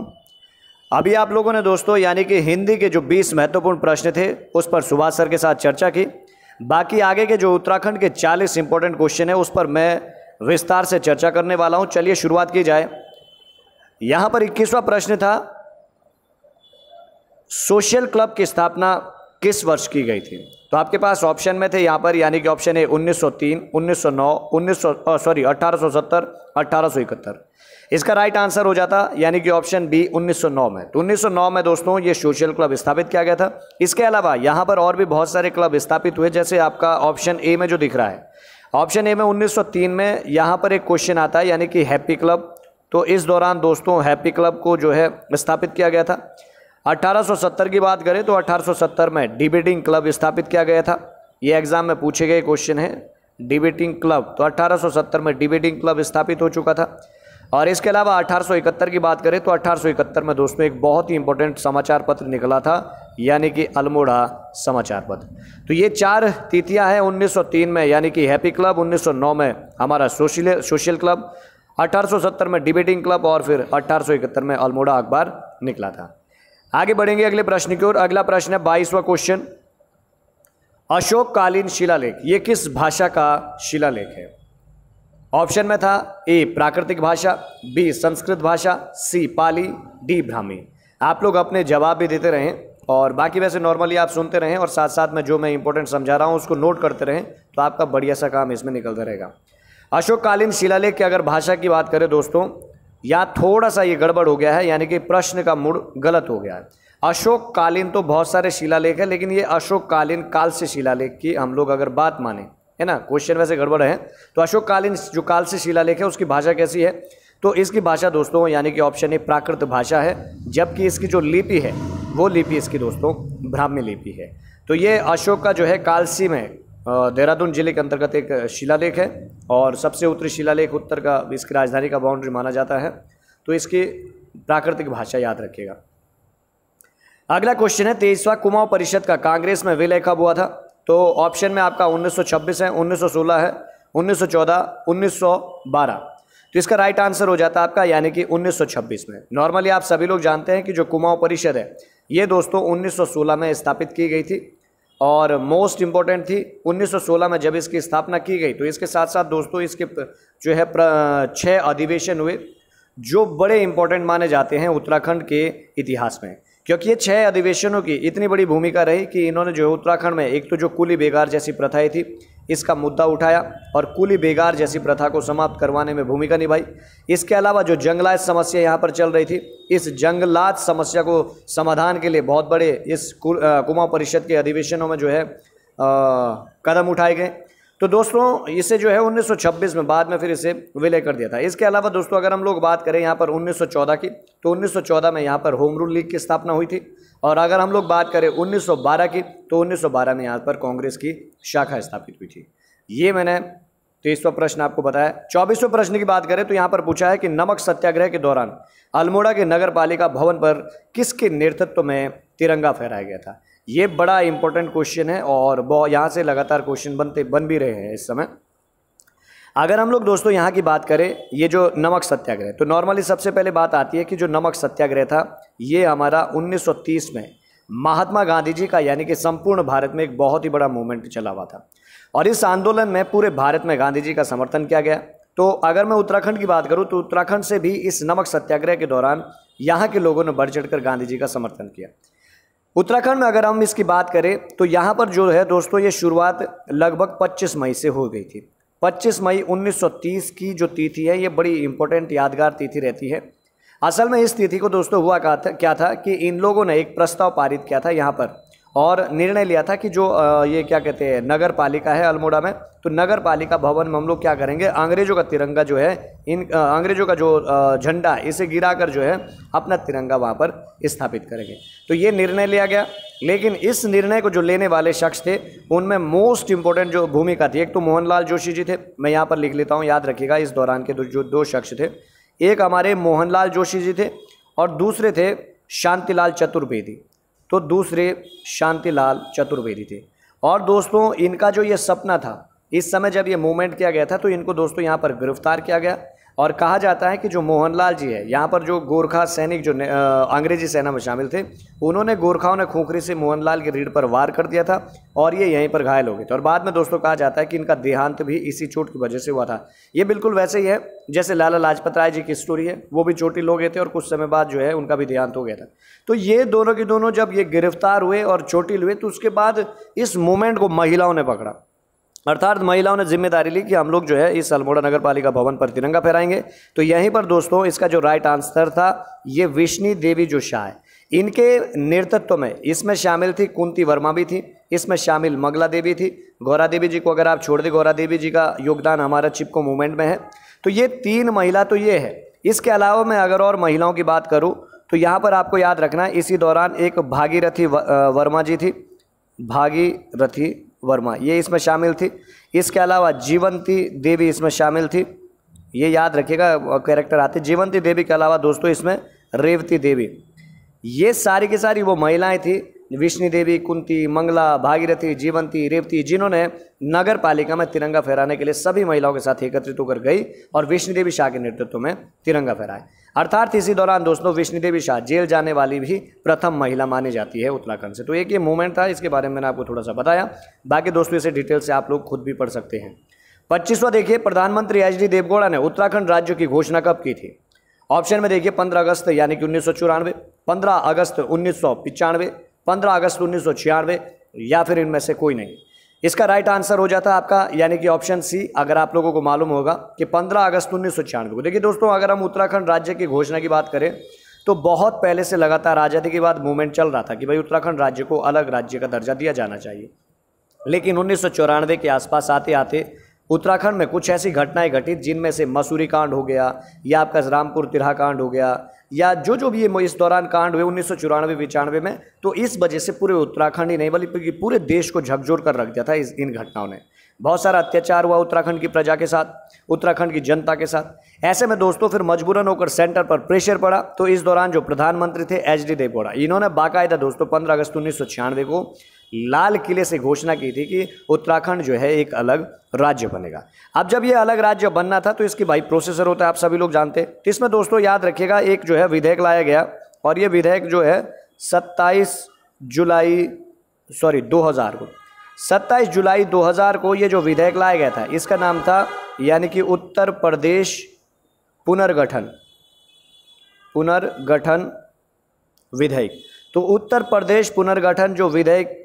अभी आप लोगों ने दोस्तों यानी कि हिंदी के जो 20 महत्वपूर्ण प्रश्न थे उस पर सुभाष सर के साथ चर्चा की बाकी आगे के जो उत्तराखंड के 40 इंपॉर्टेंट क्वेश्चन है उस पर मैं विस्तार से चर्चा करने वाला हूँ चलिए शुरुआत की जाए यहाँ पर इक्कीसवा प्रश्न था सोशल क्लब की स्थापना किस वर्ष की गई थी तो आपके पास ऑप्शन में थे यहाँ पर यानी कि ऑप्शन है 1903, 1909, 1900 सॉरी 1870, 1871 इसका राइट आंसर हो जाता यानी कि ऑप्शन बी 1909 में तो 1909 में दोस्तों ये सोशल क्लब स्थापित किया गया था इसके अलावा यहाँ पर और भी बहुत सारे क्लब स्थापित हुए जैसे आपका ऑप्शन ए में जो दिख रहा है ऑप्शन ए में उन्नीस में यहाँ पर एक क्वेश्चन आता है यानी कि हैप्पी क्लब तो इस दौरान दोस्तों हैप्पी क्लब को जो है स्थापित किया गया था 1870 की बात करें तो 1870 में डिबेटिंग क्लब स्थापित किया गया था ये एग्ज़ाम में पूछे गए क्वेश्चन है डिबेटिंग क्लब तो 1870 में डिबेटिंग क्लब स्थापित हो चुका था और इसके अलावा 1871 की बात करें तो 1871 में दोस्तों एक बहुत ही इंपॉर्टेंट समाचार पत्र निकला था यानी कि अल्मोड़ा समाचार पत्र तो ये चार तिथियाँ हैं उन्नीस में यानी कि हैप्पी क्लब उन्नीस में हमारा सोशल सोशल क्लब 1870 में डिबेटिंग क्लब और फिर 1871 में अल्मोड़ा अखबार निकला था आगे बढ़ेंगे अगले प्रश्न की ओर अगला प्रश्न है बाईसवा क्वेश्चन अशोक कालीन शिलालेख ये किस भाषा का शिलालेख है ऑप्शन में था ए प्राकृतिक भाषा बी संस्कृत भाषा सी पाली डी ब्राह्मी आप लोग अपने जवाब भी देते रहें और बाकी वैसे नॉर्मली आप सुनते रहें और साथ साथ में जो मैं इंपॉर्टेंट समझा रहा हूँ उसको नोट करते रहें तो आपका बढ़िया सा काम इसमें निकलता रहेगा अशोक कालीन शिलालेख की अगर भाषा की बात करें दोस्तों या थोड़ा सा ये गड़बड़ हो गया है यानी कि प्रश्न का मूड गलत हो गया है अशोक कालीन तो बहुत सारे शिलालेख है लेकिन ये अशोक कालीन काल से शिलालेख की हम लोग अगर बात माने है ना क्वेश्चन वैसे गड़बड़ है तो अशोक कालीन जो काल से शिलालेख है उसकी भाषा कैसी है तो इसकी भाषा दोस्तों यानी कि ऑप्शन ए प्राकृत भाषा है जबकि इसकी जो लिपि है वो लिपि इसकी दोस्तों ब्राह्मी लिपि है तो ये अशोक का जो है कालसी में देहरादून जिले के अंतर्गत एक शिलालेख है और सबसे उत्तरी शिलालेख उत्तर का इसकी राजधानी का बाउंड्री माना जाता है तो इसकी प्राकृतिक भाषा याद रखिएगा अगला क्वेश्चन है तेईसवा कुमाऊं परिषद का कांग्रेस में विलय कब हुआ था तो ऑप्शन में आपका 1926 है 1916 है 1914 1912 तो इसका राइट आंसर हो जाता है आपका यानी कि 1926 में नॉर्मली आप सभी लोग जानते हैं कि जो कुमाऊं परिषद है ये दोस्तों 1916 में स्थापित की गई थी और मोस्ट इम्पॉर्टेंट थी 1916 में जब इसकी स्थापना की गई तो इसके साथ साथ दोस्तों इसके जो है छः अधिवेशन हुए जो बड़े इम्पॉर्टेंट माने जाते हैं उत्तराखंड के इतिहास में क्योंकि ये छः अधिवेशनों की इतनी बड़ी भूमिका रही कि इन्होंने जो है उत्तराखंड में एक तो जो कुली बेगार जैसी प्रथाएँ थी इसका मुद्दा उठाया और कुली बेगार जैसी प्रथा को समाप्त करवाने में भूमिका निभाई इसके अलावा जो जंगलात समस्या यहाँ पर चल रही थी इस जंगलात समस्या को समाधान के लिए बहुत बड़े इस कुमा परिषद के अधिवेशनों में जो है आ, कदम उठाए गए तो दोस्तों इसे जो है 1926 में बाद में फिर इसे विलय कर दिया था इसके अलावा दोस्तों अगर हम लोग बात करें यहाँ पर 1914 की तो 1914 में यहाँ पर होम रूल लीग की स्थापना हुई थी और अगर हम लोग बात करें 1912 की तो 1912 में यहाँ पर कांग्रेस की शाखा स्थापित हुई थी ये मैंने तेईसवा प्रश्न आपको बताया चौबीसवें प्रश्न की बात करें तो यहाँ पर पूछा है कि नमक सत्याग्रह के दौरान अल्मोड़ा के नगर पालिका भवन पर किसके नेतृत्व में तिरंगा फहराया गया था ये बड़ा इंपॉर्टेंट क्वेश्चन है और बहुत यहाँ से लगातार क्वेश्चन बनते बन भी रहे हैं इस समय अगर हम लोग दोस्तों यहाँ की बात करें ये जो नमक सत्याग्रह तो नॉर्मली सबसे पहले बात आती है कि जो नमक सत्याग्रह था ये हमारा 1930 में महात्मा गांधी जी का यानी कि संपूर्ण भारत में एक बहुत ही बड़ा मूवमेंट चला हुआ था और इस आंदोलन में पूरे भारत में गांधी जी का समर्थन किया गया तो अगर मैं उत्तराखंड की बात करूँ तो उत्तराखंड से भी इस नमक सत्याग्रह के दौरान यहाँ के लोगों ने बढ़ चढ़ गांधी जी का समर्थन किया उत्तराखंड में अगर हम इसकी बात करें तो यहाँ पर जो है दोस्तों ये शुरुआत लगभग 25 मई से हो गई थी 25 मई 1930 की जो तिथि है ये बड़ी इंपॉर्टेंट यादगार तिथि रहती है असल में इस तिथि को दोस्तों हुआ क्या था क्या था कि इन लोगों ने एक प्रस्ताव पारित किया था यहाँ पर और निर्णय लिया था कि जो ये क्या कहते हैं नगर पालिका है अल्मोड़ा में तो नगर पालिका भवन में हम लोग क्या करेंगे अंग्रेजों का तिरंगा जो है इन अंग्रेजों का जो झंडा इसे गिरा कर जो है अपना तिरंगा वहाँ पर स्थापित करेंगे तो ये निर्णय लिया गया लेकिन इस निर्णय को जो लेने वाले शख्स थे उनमें मोस्ट इम्पोर्टेंट जो भूमिका थी एक तो मोहनलाल जोशी जी थे मैं यहाँ पर लिख लेता हूँ याद रखिएगा इस दौरान के जो दो शख्स थे एक हमारे मोहनलाल जोशी जी थे और दूसरे थे शांतिलाल चतुर्वेदी तो दूसरे शांतिलाल चतुर्वेदी थे और दोस्तों इनका जो ये सपना था इस समय जब ये मूवमेंट किया गया था तो इनको दोस्तों यहाँ पर गिरफ्तार किया गया और कहा जाता है कि जो मोहनलाल जी है यहाँ पर जो गोरखा सैनिक जो अंग्रेजी सेना में शामिल थे उन्होंने गोरखाओं ने खोखरी से मोहनलाल की रीढ़ पर वार कर दिया था और ये यहीं पर घायल हो गए थे और बाद में दोस्तों कहा जाता है कि इनका देहांत भी इसी चोट की वजह से हुआ था ये बिल्कुल वैसे ही है जैसे लाला लाजपत राय जी की स्टोरी है वो भी चोटिल हो गए थे और कुछ समय बाद जो है उनका भी देहांत हो गया था तो ये दोनों के दोनों जब ये गिरफ्तार हुए और चोटिल हुए तो उसके बाद इस मूवमेंट को महिलाओं ने पकड़ा अर्थात महिलाओं ने जिम्मेदारी ली कि हम लोग जो है इस अल्मोड़ा नगर पालिका भवन पर तिरंगा फहराएंगे तो यहीं पर दोस्तों इसका जो राइट आंसर था ये विष्णु देवी जो शाह है इनके नेतृत्व में इसमें शामिल थी कुंती वर्मा भी थी इसमें शामिल मंगला देवी थी गौरा देवी जी को अगर आप छोड़ दें गौरा देवी जी का योगदान हमारा चिपको मूवमेंट में है तो ये तीन महिला तो ये है इसके अलावा मैं अगर और महिलाओं की बात करूँ तो यहाँ पर आपको याद रखना है इसी दौरान एक भागीरथी वर्मा जी थी भागीरथी वर्मा ये इसमें शामिल थी इसके अलावा जीवंती देवी इसमें शामिल थी ये याद रखिएगा कैरेक्टर आते जीवंती देवी के अलावा दोस्तों इसमें रेवती देवी ये सारी की सारी वो महिलाएं थी विष्णु देवी कुंती मंगला भागीरथी जीवंती रेवती जिन्होंने नगर पालिका में तिरंगा फहराने के लिए सभी महिलाओं के साथ एकत्रित होकर गई और विष्णु देवी शाह के नेतृत्व में तिरंगा फहराए अर्थात इसी दौरान दोस्तों विष्णु देवी शाह जेल जाने वाली भी प्रथम महिला मानी जाती है उत्तराखंड से तो एक ये मूवमेंट था इसके बारे में मैंने आपको थोड़ा सा बताया बाकी दोस्तों इसे डिटेल से आप लोग खुद भी पढ़ सकते हैं पच्चीसवा देखिए प्रधानमंत्री एच डी देवगौड़ा ने उत्तराखंड राज्य की घोषणा कब की थी ऑप्शन में देखिए पंद्रह अगस्त यानी कि उन्नीस सौ चौरानवे पंद्रह अगस्त उन्नीस सौ पिचानवे पंद्रह अगस्त उन्नीस या फिर इनमें से कोई नहीं इसका राइट आंसर हो जाता है आपका यानी कि ऑप्शन सी अगर आप लोगों को मालूम होगा कि 15 अगस्त उन्नीस को देखिए दोस्तों अगर हम उत्तराखंड राज्य की घोषणा की बात करें तो बहुत पहले से लगातार आज़ादी के बाद मूवमेंट चल रहा था कि भाई उत्तराखंड राज्य को अलग राज्य का दर्जा दिया जाना चाहिए लेकिन उन्नीस के आसपास आते आते उत्तराखंड में कुछ ऐसी घटनाएं घटित जिनमें से मसूरी कांड हो गया या आपका रामपुर तिरहा कांड हो गया या जो जो भी ये इस दौरान कांड हुए उन्नीस सौ चौरानवे पचानवे में तो इस वजह से पूरे उत्तराखंड ही नहीं बल्कि पूरे देश को झकझोर कर रख दिया था इस इन घटनाओं ने बहुत सारा अत्याचार हुआ उत्तराखंड की प्रजा के साथ उत्तराखंड की जनता के साथ ऐसे में दोस्तों फिर मजबूरन होकर सेंटर पर प्रेशर पड़ा तो इस दौरान जो प्रधानमंत्री थे एच डी देवगौड़ा इन्होंने बाकायदा दोस्तों पंद्रह अगस्त उन्नीस को लाल किले से घोषणा की थी कि उत्तराखंड जो है एक अलग राज्य बनेगा अब जब ये अलग राज्य बनना था तो इसकी भाई प्रोसेसर होता है आप सभी लोग जानते तो इसमें दोस्तों याद रखिएगा एक जो है विधेयक लाया गया और ये विधेयक जो है सत्ताईस जुलाई सॉरी 2000 को 27 जुलाई 2000 को ये जो विधेयक लाया गया था इसका नाम था यानी कि उत्तर प्रदेश पुनर्गठन पुनर्गठन विधेयक तो उत्तर प्रदेश पुनर्गठन जो विधेयक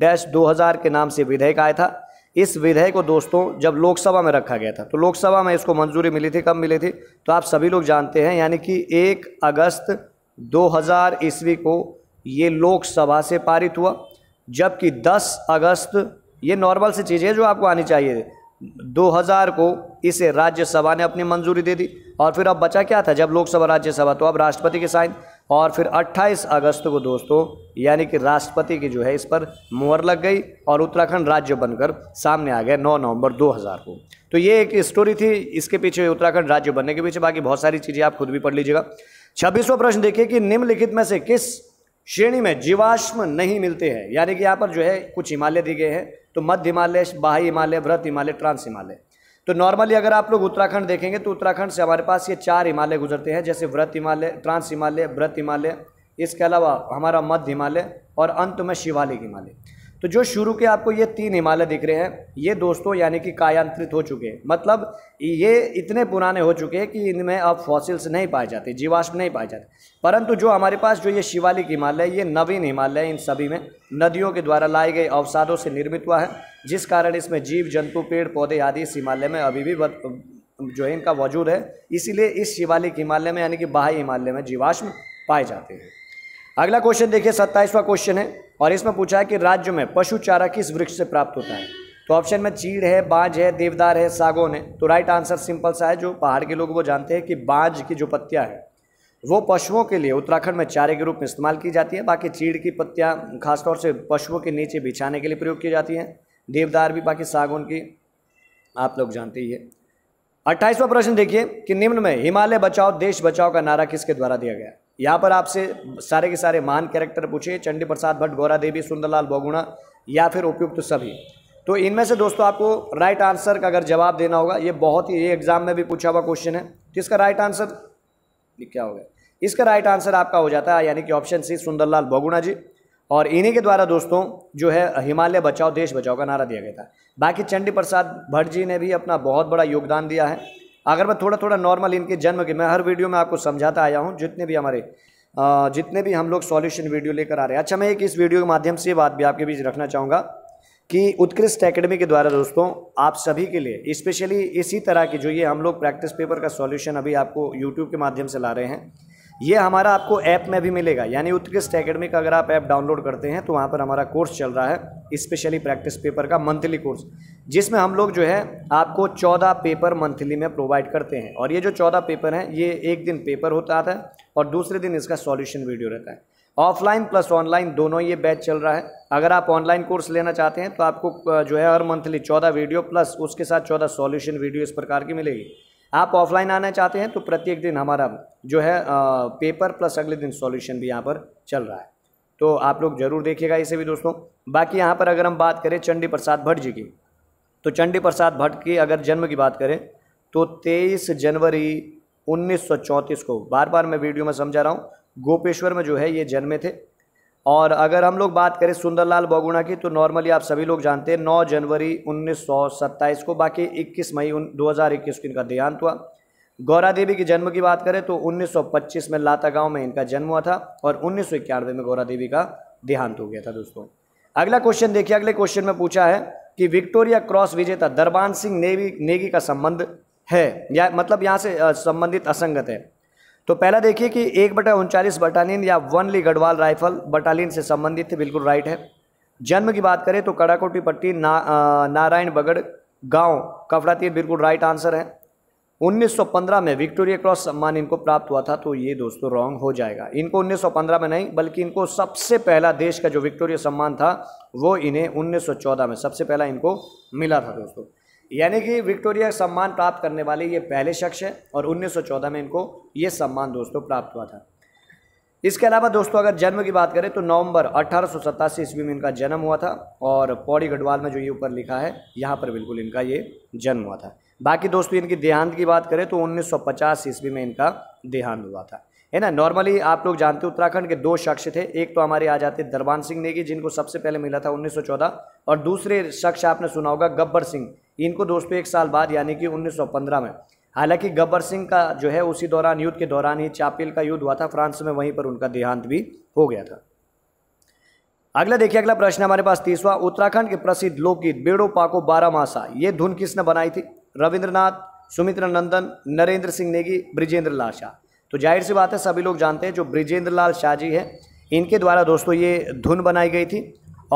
डैश दो के नाम से विधेयक आया था इस विधेयक को दोस्तों जब लोकसभा में रखा गया था तो लोकसभा में इसको मंजूरी मिली थी कब मिली थी तो आप सभी लोग जानते हैं यानी कि एक अगस्त 2000 ईस्वी को ये लोकसभा से पारित हुआ जबकि 10 अगस्त ये नॉर्मल सी चीज़ है जो आपको आनी चाहिए 2000 को इसे राज्यसभा ने अपनी मंजूरी दे दी और फिर अब बचा क्या था जब लोकसभा राज्यसभा तो अब राष्ट्रपति के साइन और फिर 28 अगस्त को दोस्तों यानी कि राष्ट्रपति की जो है इस पर मुहर लग गई और उत्तराखंड राज्य बनकर सामने आ गया 9 नवंबर 2000 को तो ये एक स्टोरी थी इसके पीछे उत्तराखंड राज्य बनने के पीछे बाकी बहुत सारी चीज़ें आप खुद भी पढ़ लीजिएगा छब्बीसवा प्रश्न देखिए कि निम्नलिखित में से किस श्रेणी में जीवाश्म नहीं मिलते हैं यानी कि यहाँ पर जो है कुछ हिमालय दिए गए हैं तो मध्य हिमालय बाह्य हिमालय वृत हिमालय ट्रांस हिमालय तो नॉर्मली अगर आप लोग उत्तराखंड देखेंगे तो उत्तराखंड से हमारे पास ये चार हिमालय गुजरते हैं जैसे व्रत हिमालय ट्रांस हिमालय व्रत हिमालय इसके अलावा हमारा मध्य हिमालय और अंत में शिवालिक हिमालय तो जो शुरू के आपको ये तीन हिमालय दिख रहे हैं ये दोस्तों यानी कि कायांत्रित हो चुके हैं मतलब ये इतने पुराने हो चुके हैं कि इनमें अब फॉसिल्स नहीं पाए जाते जीवाश्म नहीं पाए जाते परंतु जो हमारे पास जो ये शिवालिक हिमालय ये नवीन हिमालय इन सभी में नदियों के द्वारा लाए गए अवसादों से निर्मित हुआ है जिस कारण इसमें जीव जंतु पेड़ पौधे आदि इस हिमालय में अभी भी जो है इनका वजूद है इसीलिए इस शिवालिक हिमालय में यानी कि बाह्य हिमालय में जीवाश्म पाए जाते हैं अगला क्वेश्चन देखिए सत्ताईसवां क्वेश्चन है और इसमें पूछा है कि राज्य में पशु चारा किस वृक्ष से प्राप्त होता है तो ऑप्शन में चीड़ है बाज है देवदार है सागौन है तो राइट आंसर सिंपल सा है जो पहाड़ के लोग वो जानते हैं कि बाज की जो पत्तियाँ हैं वो पशुओं के लिए उत्तराखंड में चारे के रूप में इस्तेमाल की जाती है बाकी चीड़ की पत्तियाँ खासतौर से पशुओं के नीचे बिछाने के लिए प्रयोग की जाती हैं देवदार भी बाकी सागौन की आप लोग जानते ही है अट्ठाईसवां प्रश्न देखिए कि निम्न में हिमालय बचाओ देश बचाओ का नारा किसके द्वारा दिया गया यहाँ पर आपसे सारे के सारे मान कैरेक्टर पूछे चंडी प्रसाद भट्ट गौरा देवी सुंदरलाल बोगुणा या फिर उपयुक्त सभी तो इनमें से दोस्तों आपको राइट आंसर का अगर जवाब देना होगा ये बहुत ही ये एग्जाम में भी पूछा हुआ क्वेश्चन है तो इसका राइट आंसर क्या होगा इसका राइट आंसर आपका हो जाता है यानी कि ऑप्शन सी सुंदरलाल बोगुणा जी और इन्हीं के द्वारा दोस्तों जो है हिमालय बचाओ देश बचाओ का नारा दिया गया था बाकी चंडी प्रसाद भट्ट जी ने भी अपना बहुत बड़ा योगदान दिया है अगर मैं थोड़ा थोड़ा नॉर्मल इनके जन्म के मैं हर वीडियो में आपको समझाता आया हूँ जितने भी हमारे जितने भी हम लोग सॉल्यूशन वीडियो लेकर आ रहे हैं अच्छा मैं एक इस वीडियो के माध्यम से बात भी आपके बीच रखना चाहूँगा कि उत्कृष्ट एकेडमी के द्वारा दोस्तों आप सभी के लिए स्पेशली इसी तरह की जो ये हम लोग प्रैक्टिस पेपर का सॉल्यूशन अभी आपको यूट्यूब के माध्यम से ला रहे हैं ये हमारा आपको ऐप में भी मिलेगा यानी उत्कृष्ट एकेडमी का अगर आप ऐप डाउनलोड करते हैं तो वहाँ पर हमारा कोर्स चल रहा है स्पेशली प्रैक्टिस पेपर का मंथली कोर्स जिसमें हम लोग जो है आपको चौदह पेपर मंथली में प्रोवाइड करते हैं और ये जो चौदह पेपर हैं ये एक दिन पेपर होता है और दूसरे दिन इसका सॉल्यूशन वीडियो रहता है ऑफलाइन प्लस ऑनलाइन दोनों ये बैच चल रहा है अगर आप ऑनलाइन कोर्स लेना चाहते हैं तो आपको जो है हर मंथली चौदह वीडियो प्लस उसके साथ चौदह सॉल्यूशन वीडियो इस प्रकार की मिलेगी आप ऑफलाइन आना चाहते हैं तो प्रत्येक दिन हमारा जो है आ, पेपर प्लस अगले दिन सॉल्यूशन भी यहाँ पर चल रहा है तो आप लोग जरूर देखिएगा इसे भी दोस्तों बाकी यहाँ पर अगर हम बात करें चंडी प्रसाद भट्ट जी की तो चंडी प्रसाद भट्ट की अगर जन्म की बात करें तो 23 जनवरी 1934 को बार बार मैं वीडियो में समझा रहा हूँ गोपेश्वर में जो है ये जन्मे थे और अगर हम लोग बात करें सुंदरलाल बोगुणा की तो नॉर्मली आप सभी लोग जानते हैं 9 जनवरी 1927 को बाकी 21 मई 2021 को इनका देहांत हुआ गौरा देवी के जन्म की बात करें तो 1925 में लाता गांव में इनका जन्म हुआ था और उन्नीस में गौरा देवी का देहांत हो गया था दोस्तों अगला क्वेश्चन देखिए अगले क्वेश्चन में पूछा है कि विक्टोरिया क्रॉस विजेता दरबान सिंह नेवी नेगी का संबंध है या मतलब यहाँ से संबंधित असंगत है तो पहला देखिए कि एक बटा उनचालीस बटालियन या वनली गढ़वाल राइफल बटालियन से संबंधित थे बिल्कुल राइट है जन्म की बात करें तो कड़ाकोटी पट्टी ना, नारायण बगड़ गांव कफड़ाती है बिल्कुल राइट आंसर है 1915 में विक्टोरिया क्रॉस सम्मान इनको प्राप्त हुआ था तो ये दोस्तों रॉन्ग हो जाएगा इनको 1915 में नहीं बल्कि इनको सबसे पहला देश का जो विक्टोरिया सम्मान था वो इन्हें 1914 में सबसे पहला इनको मिला था दोस्तों यानी कि विक्टोरिया सम्मान प्राप्त करने वाले ये पहले शख्स हैं और 1914 में इनको ये सम्मान दोस्तों प्राप्त हुआ था इसके अलावा दोस्तों अगर जन्म की बात करें तो नवंबर अठारह ईस्वी में इनका जन्म हुआ था और पौड़ी गढ़वाल में जो ये ऊपर लिखा है यहाँ पर बिल्कुल इनका ये जन्म हुआ था बाकी दोस्तों इनकी देहांत की बात करें तो 1950 ईस्वी में इनका देहांत हुआ था है ना नॉर्मली आप लोग जानते हैं उत्तराखंड के दो शख्स थे एक तो हमारे आ जाते दरबान सिंह नेगी जिनको सबसे पहले मिला था 1914 और दूसरे शख्स आपने सुना होगा गब्बर सिंह इनको दोस्तों एक साल बाद यानी कि 1915 में हालांकि गब्बर सिंह का जो है उसी दौरान युद्ध के दौरान ही चापिल का युद्ध हुआ था फ्रांस में वहीं पर उनका देहांत भी हो गया था अगला देखिए अगला प्रश्न हमारे पास तीसवा उत्तराखंड के प्रसिद्ध लोकगीत बेड़ो पाको बारामासा ये धुन किसने बनाई थी रविंद्रनाथ सुमित्र नंदन नरेंद्र सिंह नेगी ब्रिजेंद्र लाल शाह तो जाहिर सी बात है सभी लोग जानते हैं जो ब्रिजेंद्र लाल शाह जी हैं इनके द्वारा दोस्तों ये धुन बनाई गई थी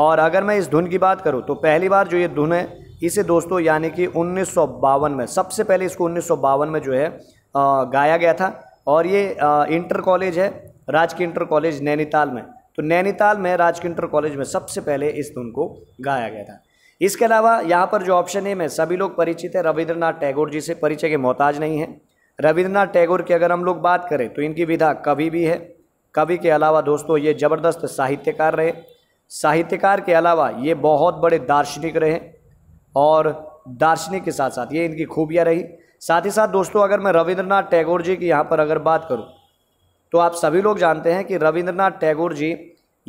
और अगर मैं इस धुन की बात करूँ तो पहली बार जो ये धुन है इसे दोस्तों यानी कि उन्नीस में सबसे पहले इसको उन्नीस में जो है गाया गया था और ये इंटर कॉलेज है राजकीय इंटर कॉलेज नैनीताल में तो नैनीताल में राजकीय इंटर कॉलेज में सबसे पहले इस धुन को गाया गया था इसके अलावा यहाँ पर जो ऑप्शन ए में सभी लोग परिचित है रविंद्रनाथ टैगोर जी से परिचय के मोहताज नहीं है रविंद्रनाथ टैगोर की अगर हम लोग बात करें तो इनकी विधा कवि भी है कवि के अलावा दोस्तों ये ज़बरदस्त साहित्यकार रहे साहित्यकार के अलावा ये बहुत बड़े दार्शनिक रहे और दार्शनिक के साथ साथ ये इनकी खूबियाँ रही साथ ही साथ दोस्तों अगर मैं रविंद्रनाथ टैगोर जी की यहाँ पर अगर बात करूँ तो आप सभी लोग जानते हैं कि रविंद्रनाथ टैगोर जी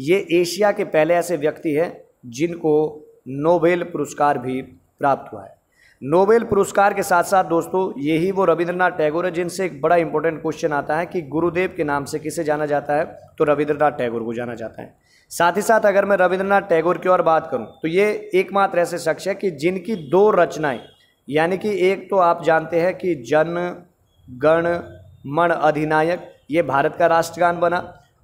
ये एशिया के पहले ऐसे व्यक्ति हैं जिनको नोबेल पुरस्कार भी प्राप्त हुआ है नोबेल पुरस्कार के साथ साथ दोस्तों यही वो रविंद्रनाथ टैगोर है जिनसे एक बड़ा इंपॉर्टेंट क्वेश्चन आता है कि गुरुदेव के नाम से किसे जाना जाता है तो रविंद्रनाथ टैगोर को जाना जाता है साथ ही साथ अगर मैं रविंद्रनाथ टैगोर की और बात करूं तो ये एकमात्र ऐसे शख्स है कि जिनकी दो रचनाएं यानी कि एक तो आप जानते हैं कि जन गण मण अधिनायक ये भारत का राष्ट्रगान बना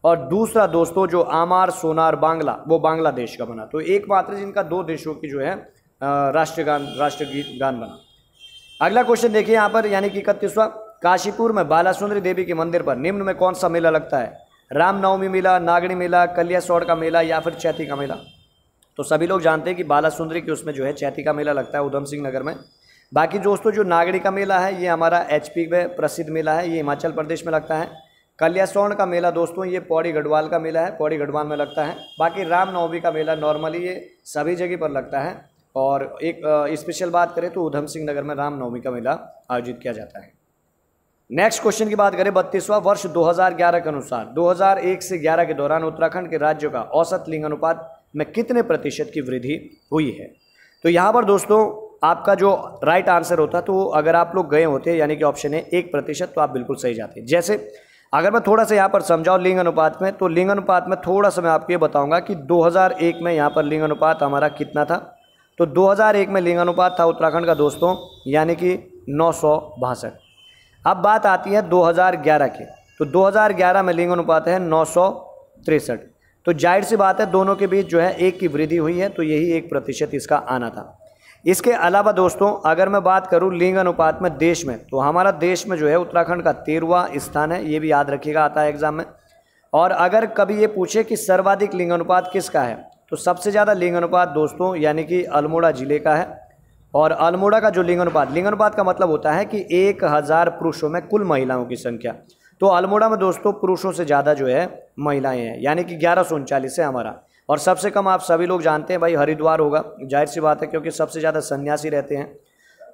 और दूसरा दोस्तों जो आमार सोनार बांग्ला वो बांग्लादेश का बना तो एकमात्र जिनका दो देशों की जो है राष्ट्रगान राष्ट्रगीत गान बना अगला क्वेश्चन देखिए यहाँ पर यानी कि इकतीसवा काशीपुर में बालासुंदरी देवी के मंदिर पर निम्न में कौन सा मेला लगता है रामनवमी मेला नागड़ी मेला कलिया सौड़ का मेला या फिर चैती का मेला तो सभी लोग जानते हैं कि बाला सुंदरी के उसमें जो है चैती का मेला लगता है उधम सिंह नगर में बाकी दोस्तों जो नागड़ी का मेला है ये हमारा एच पी में प्रसिद्ध मेला है ये हिमाचल प्रदेश में लगता है कल्यासौण का मेला दोस्तों ये पौड़ी गढ़वाल का मेला है पौड़ी गढ़वाल में लगता है बाकी रामनवमी का मेला नॉर्मली ये सभी जगह पर लगता है और एक स्पेशल बात करें तो उधम सिंह नगर में रामनवमी का मेला आयोजित किया जाता है नेक्स्ट क्वेश्चन की बात करें बत्तीसवां वर्ष 2011 के अनुसार 2001 से 11 के दौरान उत्तराखंड के राज्यों का औसत लिंग अनुपात में कितने प्रतिशत की वृद्धि हुई है तो यहाँ पर दोस्तों आपका जो राइट आंसर होता तो अगर आप लोग गए होते यानी कि ऑप्शन है एक प्रतिशत तो आप बिल्कुल सही जाते जैसे अगर मैं थोड़ा सा यहाँ पर समझाऊँ लिंग अनुपात में तो लिंग अनुपात में थोड़ा सा मैं आपको ये बताऊँगा कि दो में यहाँ पर लिंग अनुपात हमारा कितना था तो दो में लिंग अनुपात था उत्तराखंड का दोस्तों यानी कि नौ अब बात आती है 2011 की तो 2011 में लिंग अनुपात है नौ तो जाहिर सी बात है दोनों के बीच जो है एक की वृद्धि हुई है तो यही एक प्रतिशत इसका आना था इसके अलावा दोस्तों अगर मैं बात करूं लिंग अनुपात में देश में तो हमारा देश में जो है उत्तराखंड का तेरहवा स्थान है ये भी याद रखिएगा आता है एग्जाम में और अगर कभी ये पूछे कि सर्वाधिक लिंग अनुपात किसका है तो सबसे ज़्यादा लिंग अनुपात दोस्तों यानी कि अल्मोड़ा ज़िले का है और अल्मोड़ा का जो लिंगानुपात लिंगानुपात का मतलब होता है कि एक हज़ार पुरुषों में कुल महिलाओं की संख्या तो अल्मोड़ा में दोस्तों पुरुषों से ज़्यादा जो है महिलाएं हैं यानी कि ग्यारह सौ उनचालीस है हमारा और सबसे कम आप सभी लोग जानते हैं भाई हरिद्वार होगा जाहिर सी बात है क्योंकि सबसे ज़्यादा सन्यासी रहते हैं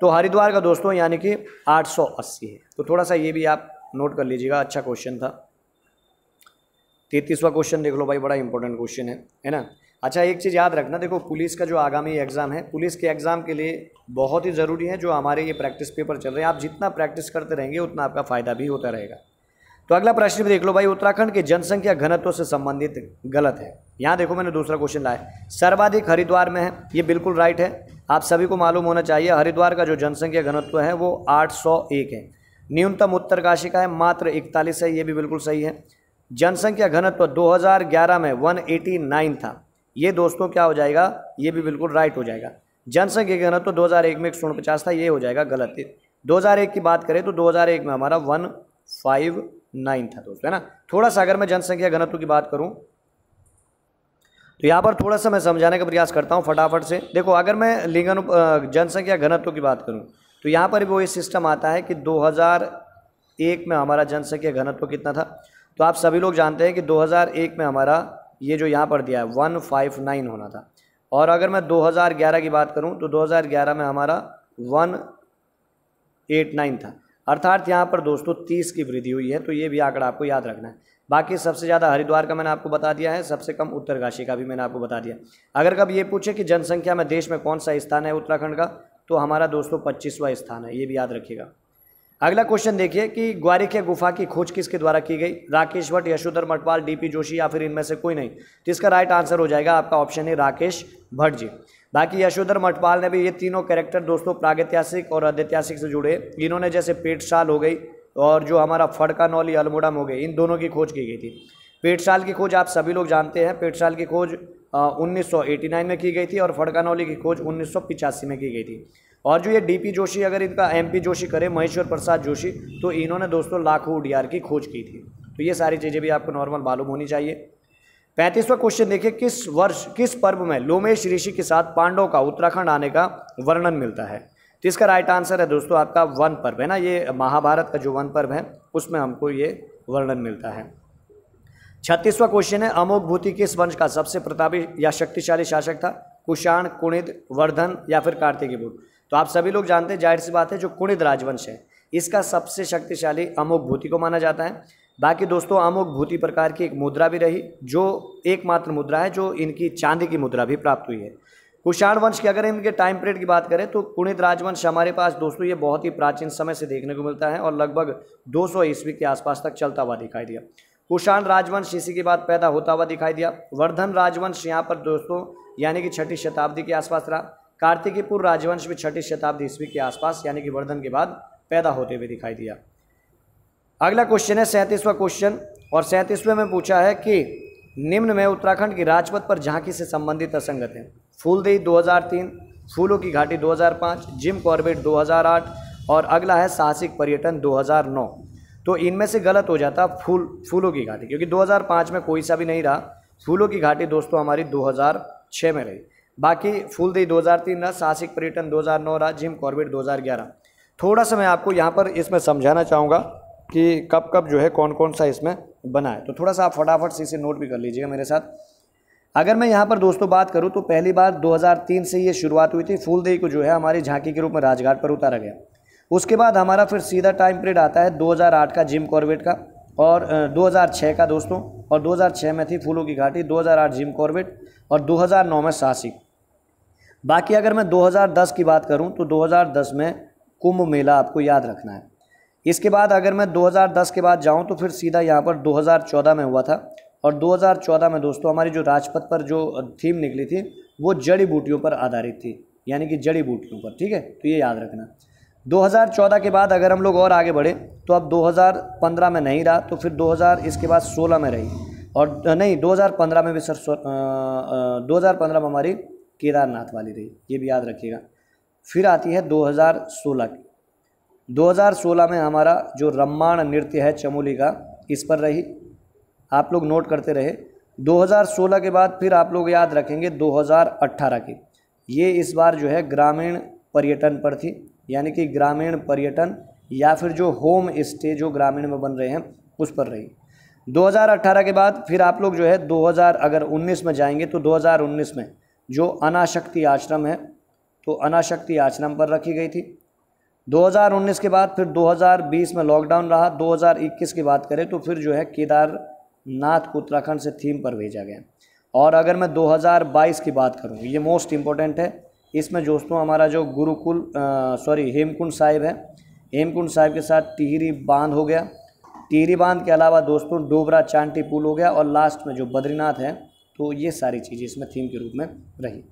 तो हरिद्वार का दोस्तों यानी कि आठ है तो थोड़ा सा ये भी आप नोट कर लीजिएगा अच्छा क्वेश्चन था तैतीसवा क्वेश्चन देख लो भाई बड़ा इंपॉर्टेंट क्वेश्चन है है ना अच्छा एक चीज़ याद रखना देखो पुलिस का जो आगामी एग्ज़ाम है पुलिस के एग्ज़ाम के लिए बहुत ही ज़रूरी है जो हमारे ये प्रैक्टिस पेपर चल रहे हैं आप जितना प्रैक्टिस करते रहेंगे उतना आपका फ़ायदा भी होता रहेगा तो अगला प्रश्न भी देख लो भाई उत्तराखंड के जनसंख्या घनत्व से संबंधित गलत है यहाँ देखो मैंने दूसरा क्वेश्चन लाया सर्वाधिक हरिद्वार में है ये बिल्कुल राइट है आप सभी को मालूम होना चाहिए हरिद्वार का जो जनसंख्या घनत्व है वो आठ है न्यूनतम उत्तरकाशी का है मात्र इकतालीस है ये भी बिल्कुल सही है जनसंख्या घनत्व दो में वन था ये दोस्तों क्या हो जाएगा ये भी बिल्कुल राइट हो जाएगा जनसंख्या घनत्व तो 2001 में एक सौ उनपचास था ये हो जाएगा गलत दो हज़ार एक की बात करें तो दो हज़ार एक में हमारा वन फाइव नाइन था दोस्तों है ना थोड़ा सा अगर मैं जनसंख्या घनत्व की बात करूँ तो यहाँ पर थोड़ा सा मैं समझाने का प्रयास करता हूँ फटाफट से देखो अगर मैं लिंगन जनसंख्या घनत्व की बात करूँ तो यहाँ पर वो ये सिस्टम आता है कि एक में हमारा जनसंख्या घनत्व कितना था तो आप सभी लोग जानते हैं कि एक में हमारा ये जो यहाँ पर दिया है वन फाइव नाइन होना था और अगर मैं 2011 की बात करूँ तो 2011 में हमारा वन एट नाइन था अर्थात यहाँ पर दोस्तों तीस की वृद्धि हुई है तो ये भी आंकड़ा आपको याद रखना है बाकी सबसे ज़्यादा हरिद्वार का मैंने आपको बता दिया है सबसे कम उत्तरकाशी का भी मैंने आपको बता दिया अगर कब ये पूछे कि जनसंख्या में देश में कौन सा स्थान है उत्तराखंड का तो हमारा दोस्तों पच्चीसवां स्थान है ये भी याद रखिएगा अगला क्वेश्चन देखिए कि ग्वारिकिया गुफा की खोज किसके द्वारा की गई राकेश भट्ट यशोधर मटवाल डीपी जोशी या फिर इनमें से कोई नहीं तो इसका राइट आंसर हो जाएगा आपका ऑप्शन है राकेश भट्ट जी बाकी यशोधर मटवाल ने भी ये तीनों कैरेक्टर दोस्तों प्रागैतिहासिक और अध्यतिहासिक से जुड़े इन्होंने जैसे पेटशाल हो गई और जो हमारा फड़कानौली अल्मोडम हो गई इन दोनों की खोज की गई थी पेटशाल की खोज आप सभी लोग जानते हैं पेटशाल की खोज उन्नीस में की गई थी और फड़कानौली की खोज उन्नीस में की गई थी और जो ये डीपी जोशी अगर इनका एमपी जोशी करे महेश्वर प्रसाद जोशी तो इन्होंने दोस्तों लाखों उडियार की खोज की थी तो ये सारी चीज़ें भी आपको नॉर्मल मालूम होनी चाहिए पैंतीसवा क्वेश्चन देखिए किस वर्ष किस पर्व में लोमेश ऋषि के साथ पांडव का उत्तराखंड आने का वर्णन मिलता है तो इसका राइट आंसर है दोस्तों आपका वन पर्व है ना ये महाभारत का जो वन पर्व है उसमें हमको ये वर्णन मिलता है छत्तीसवा क्वेश्चन है अमोघ भूति किस वंश का सबसे प्रतापी या शक्तिशाली शासक था कुषाण कुणित वर्धन या फिर कार्तिकी बुद्ध तो आप सभी लोग जानते हैं जाहिर सी बात है जो कुणित राजवंश है इसका सबसे शक्तिशाली अमोघ भूति को माना जाता है बाकी दोस्तों अमोघ भूति प्रकार की एक मुद्रा भी रही जो एकमात्र मुद्रा है जो इनकी चांदी की मुद्रा भी प्राप्त हुई है कुषाण वंश की अगर इनके टाइम पीरियड की बात करें तो कुणित राजवंश हमारे पास दोस्तों ये बहुत ही प्राचीन समय से देखने को मिलता है और लगभग 200 सौ ईस्वी के आसपास तक चलता हुआ दिखाई दिया कुषाण राजवंश इसी के बाद पैदा होता हुआ दिखाई दिया वर्धन राजवंश यहाँ पर दोस्तों यानी कि छठी शताब्दी के आसपास रहा कार्तिकीपुर राजवंश में छठी शताब्दी ईस्वी के आसपास यानी कि वर्धन के बाद पैदा होते हुए दिखाई दिया अगला क्वेश्चन है सैंतीसवां क्वेश्चन और सैंतीसवें में पूछा है कि निम्न में उत्तराखंड की राजपथ पर झांकी से संबंधित असंगत हैं फूलदेई 2003 फूलों की घाटी 2005 जिम कॉर्बेट 2008 और अगला है साहसिक पर्यटन 2009 तो इनमें से गलत हो जाता फूल फूलों की घाटी क्योंकि 2005 में कोई सा भी नहीं रहा फूलों की घाटी दोस्तों हमारी 2006 में रही बाकी दो हज़ार तीन रहा साहसिक पर्यटन दो हज़ार नौ रहा जिम कॉर्बेट ग्यारह थोड़ा सा मैं आपको यहाँ पर इसमें समझाना चाहूँगा कि कब कब जो है कौन कौन सा इसमें बना है तो थोड़ा सा आप फटाफट से इसे नोट भी कर लीजिएगा मेरे साथ अगर मैं यहाँ पर दोस्तों बात करूँ तो पहली बार 2003 से ये शुरुआत हुई थी फूलदेई को जो है हमारी झांकी के रूप में राजघाट पर उतारा गया उसके बाद हमारा फिर सीधा टाइम पीरियड आता है 2008 का जिम कॉर्बेट का और 2006 का दोस्तों और 2006 में थी फूलों की घाटी 2008 जिम कॉर्बेट और 2009 में साहसिक बाकी अगर मैं 2010 की बात करूं तो 2010 में कुंभ मेला आपको याद रखना है इसके बाद अगर मैं 2010 के बाद जाऊं तो फिर सीधा यहां पर 2014 में हुआ था और 2014 में दोस्तों हमारी जो राजपथ पर जो थीम निकली थी वो जड़ी बूटियों पर आधारित थी यानी कि जड़ी बूटियों पर ठीक है तो ये याद रखना 2014 के बाद अगर हम लोग और आगे बढ़े तो अब 2015 में नहीं रहा तो फिर 2000 इसके बाद 16 में रही और नहीं 2015 में भी सर दो 2015 में हमारी केदारनाथ वाली रही ये भी याद रखिएगा फिर आती है 2016 की 2016 में हमारा जो रम्माण नृत्य है चमोली का इस पर रही आप लोग नोट करते रहे 2016 के बाद फिर आप लोग याद रखेंगे 2018 की ये इस बार जो है ग्रामीण पर्यटन पर थी यानी कि ग्रामीण पर्यटन या फिर जो होम स्टे जो ग्रामीण में बन रहे हैं उस पर रही 2018 के बाद फिर आप लोग जो है 2000 अगर 19 में जाएंगे तो 2019 में जो अनाशक्ति आश्रम है तो अनाशक्ति आश्रम पर रखी गई थी 2019 के बाद फिर 2020 में लॉकडाउन रहा 2021 की बात करें तो फिर जो है केदारनाथ को उत्तराखंड से थीम पर भेजा गया और अगर मैं 2022 की बात करूँ ये मोस्ट इम्पोर्टेंट है इसमें दोस्तों हमारा जो गुरुकुल सॉरी हेमकुंड साहिब है हेमकुंड साहिब के साथ टिहरी बांध हो गया टिहरी बांध के अलावा दोस्तों डोबरा चांटी पुल हो गया और लास्ट में जो बद्रीनाथ है तो ये सारी चीज़ें इसमें थीम के रूप में रही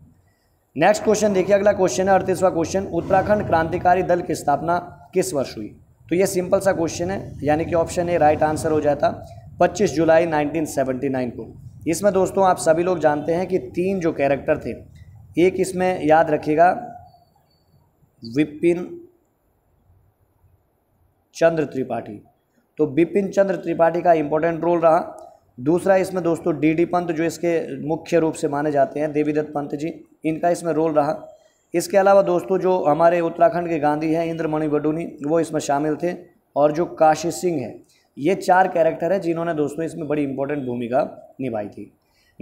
नेक्स्ट क्वेश्चन देखिए अगला क्वेश्चन है अड़तीसवा क्वेश्चन उत्तराखंड क्रांतिकारी दल की स्थापना किस वर्ष हुई तो ये सिंपल सा क्वेश्चन है यानी कि ऑप्शन ए राइट आंसर हो जाता 25 जुलाई 1979 को इसमें दोस्तों आप सभी लोग जानते हैं कि तीन जो कैरेक्टर थे एक इसमें याद रखिएगा विपिन चंद्र त्रिपाठी तो बिपिन चंद्र त्रिपाठी का इंपॉर्टेंट रोल रहा दूसरा इसमें दोस्तों डी डी पंत जो इसके मुख्य रूप से माने जाते हैं देवीदत्त पंत जी इनका इसमें रोल रहा इसके अलावा दोस्तों जो हमारे उत्तराखंड के गांधी हैं इंद्रमणि बडूनी वो इसमें शामिल थे और जो काशी सिंह है ये चार कैरेक्टर हैं जिन्होंने दोस्तों इसमें बड़ी इंपॉर्टेंट भूमिका निभाई थी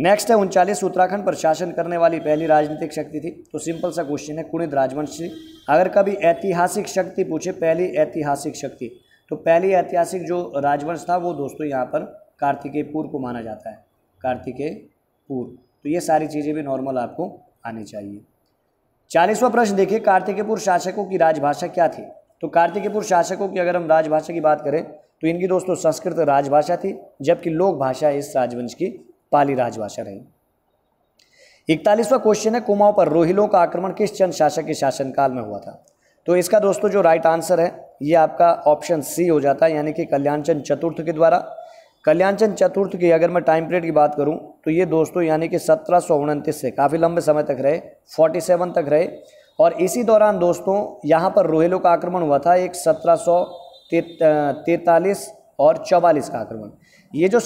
नेक्स्ट है उनचालीस उत्तराखंड पर शासन करने वाली पहली राजनीतिक शक्ति थी तो सिंपल सा क्वेश्चन है कुणित राजवंशी अगर कभी ऐतिहासिक शक्ति पूछे पहली ऐतिहासिक शक्ति तो पहली ऐतिहासिक जो राजवंश था वो दोस्तों यहाँ पर कार्तिकेय पूर्व को माना जाता है कार्तिकेय पूर्व तो ये सारी चीज़ें भी नॉर्मल आपको आनी चाहिए चालीसवा प्रश्न देखिए कार्तिकेयपुर शासकों की राजभाषा क्या थी तो कार्तिकेयपुर शासकों की अगर हम राजभाषा की बात करें तो इनकी दोस्तों संस्कृत राजभाषा थी जबकि लोक भाषा इस राजवंश की पाली राजभाषा रही इकतालीसवा क्वेश्चन है कुमाऊं पर रोहिलों का आक्रमण किस चंद शासक के शासनकाल में हुआ था तो इसका दोस्तों जो राइट आंसर है ये आपका ऑप्शन सी हो जाता है यानी कि कल्याणचंद चतुर्थ के द्वारा कल्याणचंद चतुर्थ की अगर मैं टाइम पीरियड की बात करूं तो ये दोस्तों यानी कि सत्रह से काफ़ी लंबे समय तक रहे 47 तक रहे और इसी दौरान दोस्तों यहाँ पर रोहेलो का आक्रमण हुआ था एक सत्रह तैतालीस और चवालीस का आक्रमण ये जो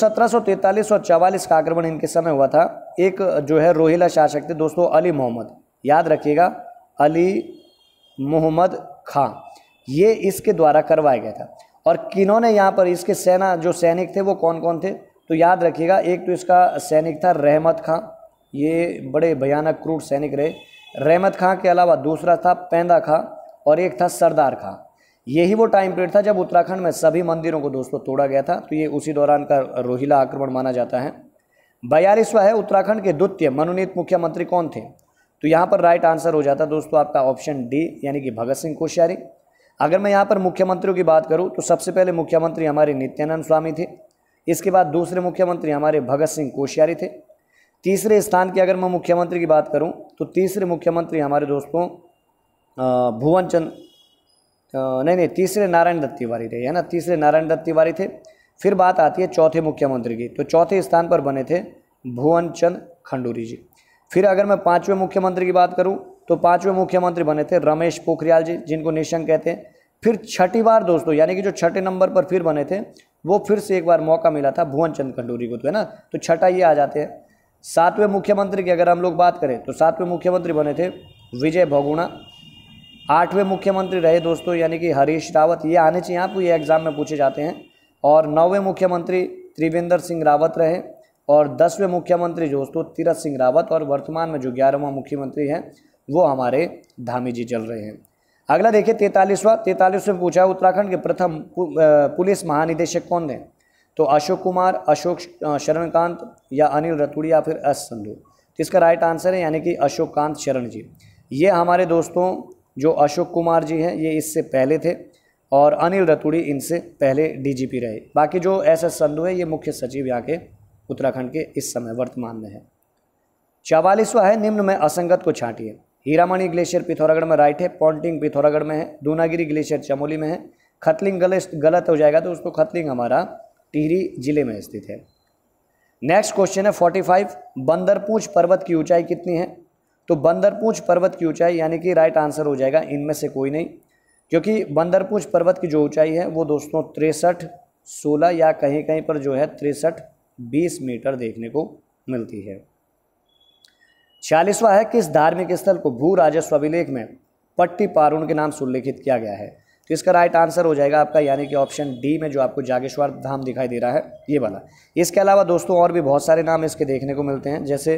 तैतालीस और चवालीस का आक्रमण इनके समय हुआ था एक जो है रोहिला शासक थे दोस्तों अली मोहम्मद याद रखिएगा अली मोहम्मद खां ये इसके द्वारा करवाया गया था और किन्होंने यहाँ पर इसके सेना जो सैनिक थे वो कौन कौन थे तो याद रखिएगा एक तो इसका सैनिक था रहमत खां ये बड़े भयानक क्रूर सैनिक रहे रहमत खां के अलावा दूसरा था पैंदा खां और एक था सरदार खां यही वो टाइम पीरियड था जब उत्तराखंड में सभी मंदिरों को दोस्तों तोड़ा गया था तो ये उसी दौरान का रोहिला आक्रमण माना जाता है बयालीसवा है उत्तराखंड के द्वितीय मनोनीत मुख्यमंत्री कौन थे तो यहाँ पर राइट आंसर हो जाता दोस्तों आपका ऑप्शन डी यानी कि भगत सिंह कोश्यारी अगर मैं यहाँ पर मुख्यमंत्रियों की बात करूँ तो सबसे पहले मुख्यमंत्री हमारे नित्यानंद स्वामी थे इसके बाद दूसरे मुख्यमंत्री हमारे भगत सिंह कोश्यारी थे तीसरे स्थान की अगर मैं मुख्यमंत्री की बात करूँ तो तीसरे मुख्यमंत्री हमारे दोस्तों भुवन चंद नहीं नहीं तीसरे नारायण दत्त तिवारी थे है ना तीसरे नारायण दत्त तिवारी थे फिर बात आती है चौथे मुख्यमंत्री की तो चौथे स्थान पर बने थे भुवन चंद खंडूरी जी फिर अगर मैं पाँचवें मुख्यमंत्री की बात करूँ तो पांचवें मुख्यमंत्री बने थे रमेश पोखरियाल जी जिनको निशंक कहते हैं फिर छठी बार दोस्तों यानी कि जो छठे नंबर पर फिर बने थे वो फिर से एक बार मौका मिला था भुवन चंद खंडूरी को तो है ना तो छठा ये आ जाते हैं सातवें मुख्यमंत्री की अगर हम लोग बात करें तो सातवें मुख्यमंत्री बने थे विजय भगुणा आठवें मुख्यमंत्री रहे दोस्तों यानी कि हरीश रावत ये आने चाहिए आपको ये एग्ज़ाम में पूछे जाते हैं और नौवें मुख्यमंत्री त्रिवेंद्र सिंह रावत रहे और दसवें मुख्यमंत्री दोस्तों तीरथ सिंह रावत और वर्तमान में जो ग्यारहवा मुख्यमंत्री हैं वो हमारे धामी जी चल रहे हैं अगला देखिए तैतालीसवा तैंतालीस में पूछा उत्तराखंड के प्रथम पुलिस महानिदेशक कौन थे तो अशोक कुमार अशोक शरणकांत या अनिल रतूड़ी या फिर एस संधु तो इसका राइट आंसर है यानी कि अशोक कांत शरण जी ये हमारे दोस्तों जो अशोक कुमार जी हैं ये इससे पहले थे और अनिल रतूड़ी इनसे पहले डीजीपी रहे बाकी जो एस एस संधु है ये मुख्य सचिव यहाँ के उत्तराखंड के इस समय वर्तमान में है चवालीसवा है निम्न में असंगत को छाटिए हीरामणी ग्लेशियर पिथौरागढ़ में राइट है पॉन्टिंग पिथौरागढ़ में है दूनागिरी ग्लेशियर चमोली में है खतलिंग गलत गलत हो जाएगा तो उसको खतलिंग हमारा टिहरी जिले में स्थित है नेक्स्ट क्वेश्चन है फोर्टी फाइव बंदरपूछ पर्वत की ऊंचाई कितनी है तो बंदरपूछ पर्वत की ऊंचाई यानी कि राइट आंसर हो जाएगा इनमें से कोई नहीं क्योंकि बंदरपूछ पर्वत की जो ऊंचाई है वो दोस्तों तिरसठ सोलह या कहीं कहीं पर जो है तिरसठ बीस मीटर देखने को मिलती है छियालीसवा है कि इस धार्मिक स्थल को भू राजस्व अभिलेख में पट्टी पारून के नाम से उल्लेखित किया गया है तो इसका राइट आंसर हो जाएगा आपका यानी कि ऑप्शन डी में जो आपको जागेश्वर धाम दिखाई दे रहा है ये वाला इसके अलावा दोस्तों और भी बहुत सारे नाम इसके देखने को मिलते हैं जैसे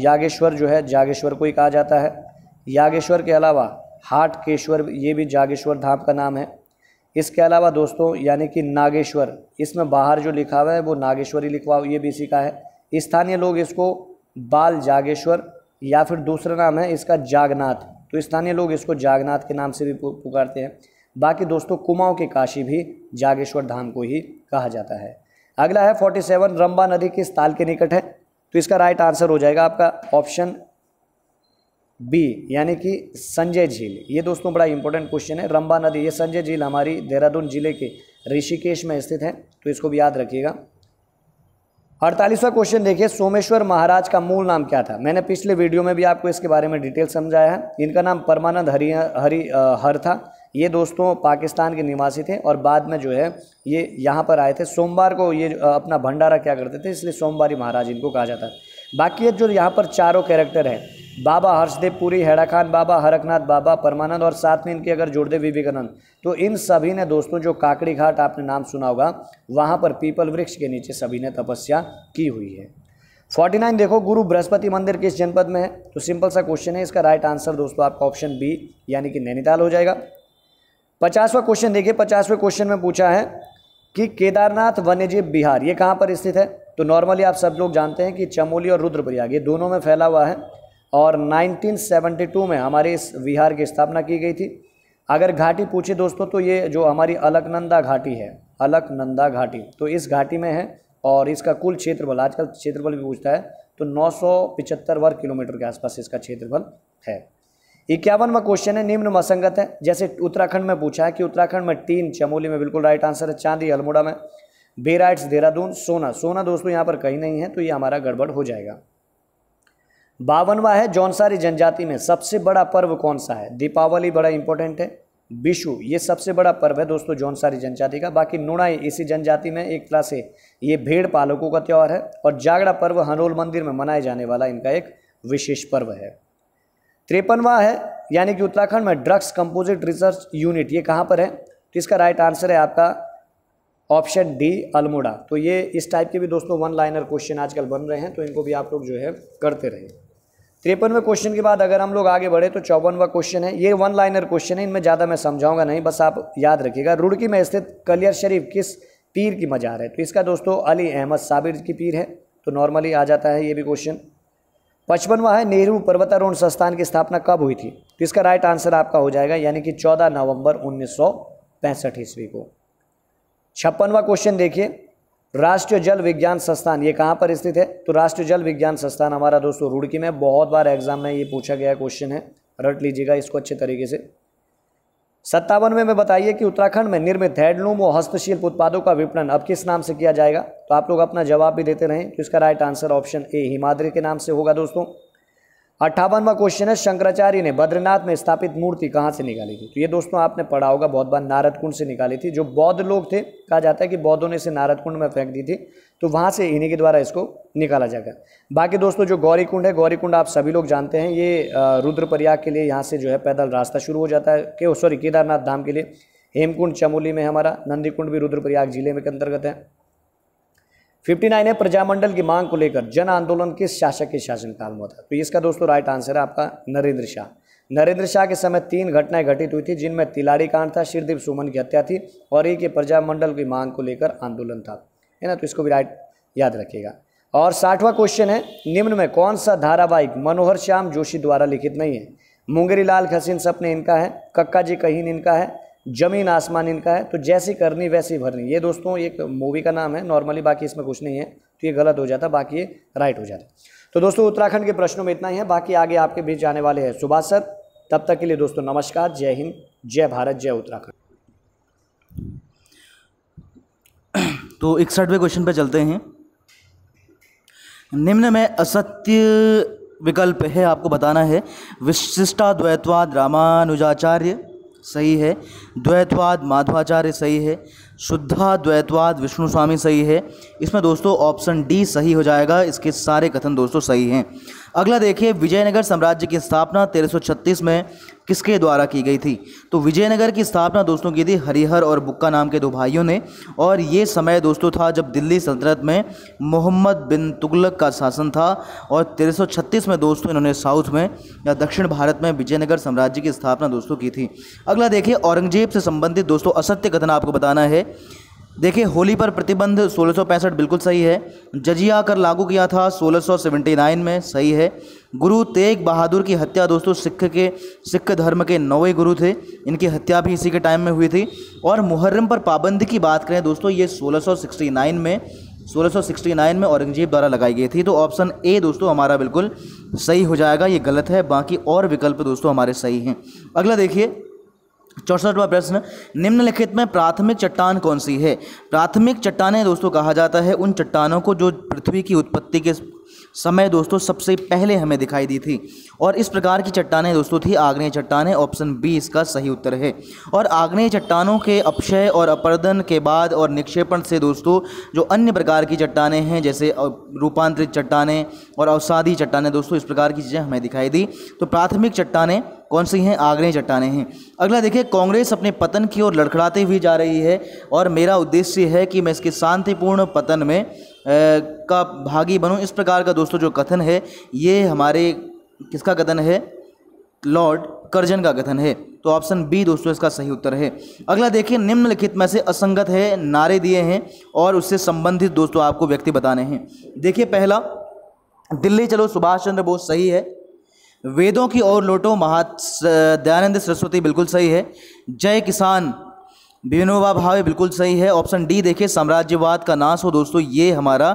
यागेश्वर जो है जागेश्वर को ही कहा जाता है यागेश्वर के अलावा हाट केश्वर ये भी जागेश्वर धाम का नाम है इसके अलावा दोस्तों यानी कि नागेश्वर इसमें बाहर जो लिखा हुआ है वो नागेश्वरी लिखवा ये भी इसी का है स्थानीय लोग इसको बाल जागेश्वर या फिर दूसरा नाम है इसका जागनाथ तो स्थानीय लोग इसको जागनाथ के नाम से भी पुकारते हैं बाकी दोस्तों कुमाऊँ के काशी भी जागेश्वर धाम को ही कहा जाता है अगला है फोर्टी सेवन रंबा नदी किस ताल के निकट है तो इसका राइट आंसर हो जाएगा आपका ऑप्शन बी यानी कि संजय झील ये दोस्तों बड़ा इंपॉर्टेंट क्वेश्चन है रंबा नदी ये संजय झील हमारी देहरादून जिले के ऋषिकेश में स्थित है तो इसको भी याद रखिएगा अड़तालीसवा क्वेश्चन देखिए सोमेश्वर महाराज का मूल नाम क्या था मैंने पिछले वीडियो में भी आपको इसके बारे में डिटेल समझाया है इनका नाम परमानंद हरि हरि हर था ये दोस्तों पाकिस्तान के निवासी थे और बाद में जो है ये यहाँ पर आए थे सोमवार को ये अपना भंडारा क्या करते थे इसलिए सोमवारी महाराज इनको कहा जाता है बाकी जो यहाँ पर चारों कैरेक्टर हैं बाबा हर्षदेव पुरी हैडा खान बाबा हरकनाथ बाबा परमानंद और साथ में इनके अगर जोड़ दे विवेकानंद तो इन सभी ने दोस्तों जो काकड़ी घाट आपने नाम सुना होगा वहाँ पर पीपल वृक्ष के नीचे सभी ने तपस्या की हुई है फोर्टी नाइन देखो गुरु बृहस्पति मंदिर किस जनपद में है तो सिंपल सा क्वेश्चन है इसका राइट आंसर दोस्तों आपका ऑप्शन बी यानी कि नैनीताल हो जाएगा पचासवा क्वेश्चन देखिए पचासवें क्वेश्चन में पूछा है कि केदारनाथ वन्यजीव बिहार ये कहाँ पर स्थित है तो नॉर्मली आप सब लोग जानते हैं कि चमोली और रुद्रप्रयाग ये दोनों में फैला हुआ है और 1972 में हमारे इस विहार की स्थापना की गई थी अगर घाटी पूछे दोस्तों तो ये जो हमारी अलकनंदा घाटी है अलकनंदा घाटी तो इस घाटी में है और इसका कुल क्षेत्रफल आजकल क्षेत्रफल भी पूछता है तो नौ वर्ग किलोमीटर के आसपास इसका क्षेत्रफल है इक्यावनवा क्वेश्चन है निम्न मसंगत है जैसे उत्तराखंड में पूछा है कि उत्तराखंड में तीन चमोली में बिल्कुल राइट आंसर है चांदी अल्मोड़ा में बेराइट्स देहरादून सोना सोना दोस्तों यहाँ पर कहीं नहीं है तो ये हमारा गड़बड़ हो जाएगा बावनवा है जौनसारी जनजाति में सबसे बड़ा पर्व कौन सा है दीपावली बड़ा इंपॉर्टेंट है विशु ये सबसे बड़ा पर्व है दोस्तों जौनसारी जनजाति का बाकी नुणाई इसी जनजाति में एक तरह से ये भेड़ पालकों का त्यौहार है और जागड़ा पर्व हनोल मंदिर में मनाया जाने वाला इनका एक विशेष पर्व है त्रेपनवा है यानी कि उत्तराखंड में ड्रग्स कंपोजिट रिसर्च यूनिट ये कहाँ पर है तो इसका राइट आंसर है आपका ऑप्शन डी अल्मोड़ा तो ये इस टाइप के भी दोस्तों वन लाइनर क्वेश्चन आजकल बन रहे हैं तो इनको भी आप लोग जो है करते रहें तिरपनवे क्वेश्चन के बाद अगर हम लोग आगे बढ़े तो चौवनवा क्वेश्चन है ये वन लाइनर क्वेश्चन है इनमें ज़्यादा मैं समझाऊंगा नहीं बस आप याद रखिएगा रुड़की में स्थित कलियर शरीफ किस पीर की मजार है तो इसका दोस्तों अली अहमद साबिर की पीर है तो नॉर्मली आ जाता है ये भी क्वेश्चन पचपनवा है नेहरू पर्वतारोहण संस्थान की स्थापना कब हुई थी तो इसका राइट आंसर आपका हो जाएगा यानी कि चौदह नवंबर उन्नीस ईस्वी को छप्पनवा क्वेश्चन देखिए राष्ट्रीय जल विज्ञान संस्थान ये कहाँ पर स्थित है तो राष्ट्रीय जल विज्ञान संस्थान हमारा दोस्तों रुड़की में बहुत बार एग्जाम में ये पूछा गया क्वेश्चन है रट लीजिएगा इसको अच्छे तरीके से सत्तावन में बताइए कि उत्तराखंड में निर्मित हैडलूम व हस्तशिल्प उत्पादों का विपणन अब किस नाम से किया जाएगा तो आप लोग अपना जवाब भी देते रहें तो इसका right answer option A Himadri के नाम से होगा दोस्तों अट्ठावनवा क्वेश्चन है शंकराचार्य ने बद्रीनाथ में स्थापित मूर्ति कहाँ से निकाली थी तो ये दोस्तों आपने पढ़ा होगा बहुत बार नारद कुंड से निकाली थी जो बौद्ध लोग थे कहा जाता है कि बौद्धों ने इसे नारद कुंड में फेंक दी थी तो वहाँ से इन्हीं के द्वारा इसको निकाला जाएगा बाकी दोस्तों जो गौरी कुंड है गौरी कुंड आप सभी लोग जानते हैं ये रुद्रप्रयाग के लिए यहाँ से जो है पैदल रास्ता शुरू हो जाता है के सॉरी केदारनाथ धाम के लिए हेमकुंड चमोली में हमारा नंदी कुंड भी रुद्रप्रयाग जिले में के अंतर्गत है फिफ्टी नाइन है प्रजामंडल की मांग को लेकर जन आंदोलन किस शासक के शासनकाल में होता तो इसका दोस्तों राइट आंसर है आपका नरेंद्र शाह नरेंद्र शाह के समय तीन घटनाएं घटित हुई थी जिनमें तिलाड़ी कांड था श्रीदीप सुमन की हत्या थी और एक ये प्रजामंडल की मांग को लेकर आंदोलन था है ना तो इसको भी राइट याद रखिएगा और साठवां क्वेश्चन है निम्न में कौन सा धारावाहिक मनोहर श्याम जोशी द्वारा लिखित नहीं है मुंगेरी लाल खसीन सपने इनका है कक्का जी कहीन इनका है ज़मीन आसमान इनका है तो जैसी करनी वैसी भरनी ये दोस्तों एक मूवी का नाम है नॉर्मली बाकी इसमें कुछ नहीं है तो ये गलत हो जाता बाकी ये राइट हो जाता तो दोस्तों उत्तराखंड के प्रश्नों में इतना ही है बाकी आगे आपके बीच जाने वाले हैं सुभाष सर तब तक के लिए दोस्तों नमस्कार जय हिंद जय भारत जय उत्तराखंड तो इकसठवें क्वेश्चन पर चलते हैं निम्न में असत्य विकल्प है आपको बताना है विशिष्टाद्वैतवाद रामानुजाचार्य सही है द्वैतवाद माध्वाचार्य सही है शुद्धा द्वैतवाद विष्णु स्वामी सही है इसमें दोस्तों ऑप्शन डी सही हो जाएगा इसके सारे कथन दोस्तों सही हैं अगला देखिए विजयनगर साम्राज्य की स्थापना 1336 में किसके द्वारा की गई थी तो विजयनगर की स्थापना दोस्तों की थी हरिहर और बुक्का नाम के दो भाइयों ने और ये समय दोस्तों था जब दिल्ली सल्तनत में मोहम्मद बिन तुगलक का शासन था और 1336 में दोस्तों इन्होंने साउथ में या दक्षिण भारत में विजयनगर साम्राज्य की स्थापना दोस्तों की थी अगला देखिए औरंगजेब से संबंधित दोस्तों असत्य कथन आपको बताना है देखिए होली पर प्रतिबंध सोलह बिल्कुल सही है जजिया कर लागू किया था 1679 में सही है गुरु तेग बहादुर की हत्या दोस्तों सिख के सिख धर्म के नौवे गुरु थे इनकी हत्या भी इसी के टाइम में हुई थी और मुहर्रम पर पाबंदी की बात करें दोस्तों ये 1669 में 1669 में औरंगजेब द्वारा लगाई गई थी तो ऑप्शन ए दोस्तों हमारा बिल्कुल सही हो जाएगा ये गलत है बाकी और विकल्प दोस्तों हमारे सही हैं अगला देखिए चौसठवा प्रश्न निम्नलिखित में प्राथमिक चट्टान कौन सी है प्राथमिक चट्टानें दोस्तों कहा जाता है उन चट्टानों को जो पृथ्वी की उत्पत्ति के समय दोस्तों सबसे पहले हमें दिखाई दी थी और इस प्रकार की चट्टानें दोस्तों थी आग्नेय चट्टानें ऑप्शन बी इसका सही उत्तर है और आग्नेय चट्टानों के अपशय और अपर्दन के बाद और निक्षेपण से दोस्तों जो अन्य प्रकार की चट्टानें हैं जैसे रूपांतरित चट्टानें और अवसादी चट्टानें दोस्तों इस प्रकार की चीज़ें हमें दिखाई दी तो प्राथमिक चट्टानें कौन सी हैं आग्नेय चट्टाने हैं अगला देखिए कांग्रेस अपने पतन की ओर लड़खड़ाते हुए जा रही है और मेरा उद्देश्य है कि मैं इसके शांतिपूर्ण पतन में आ, का भागी बनूं इस प्रकार का दोस्तों जो कथन है ये हमारे किसका कथन है लॉर्ड कर्जन का कथन है तो ऑप्शन बी दोस्तों इसका सही उत्तर है अगला देखिए निम्नलिखित में से असंगत है नारे दिए हैं और उससे संबंधित दोस्तों आपको व्यक्ति बताने हैं देखिए पहला दिल्ली चलो सुभाष चंद्र बोस सही है वेदों की ओर लोटो महा दयानंद सरस्वती बिल्कुल सही है जय किसान विनोबा भावे बिल्कुल सही है ऑप्शन डी देखिए साम्राज्यवाद का नाश हो दोस्तों ये हमारा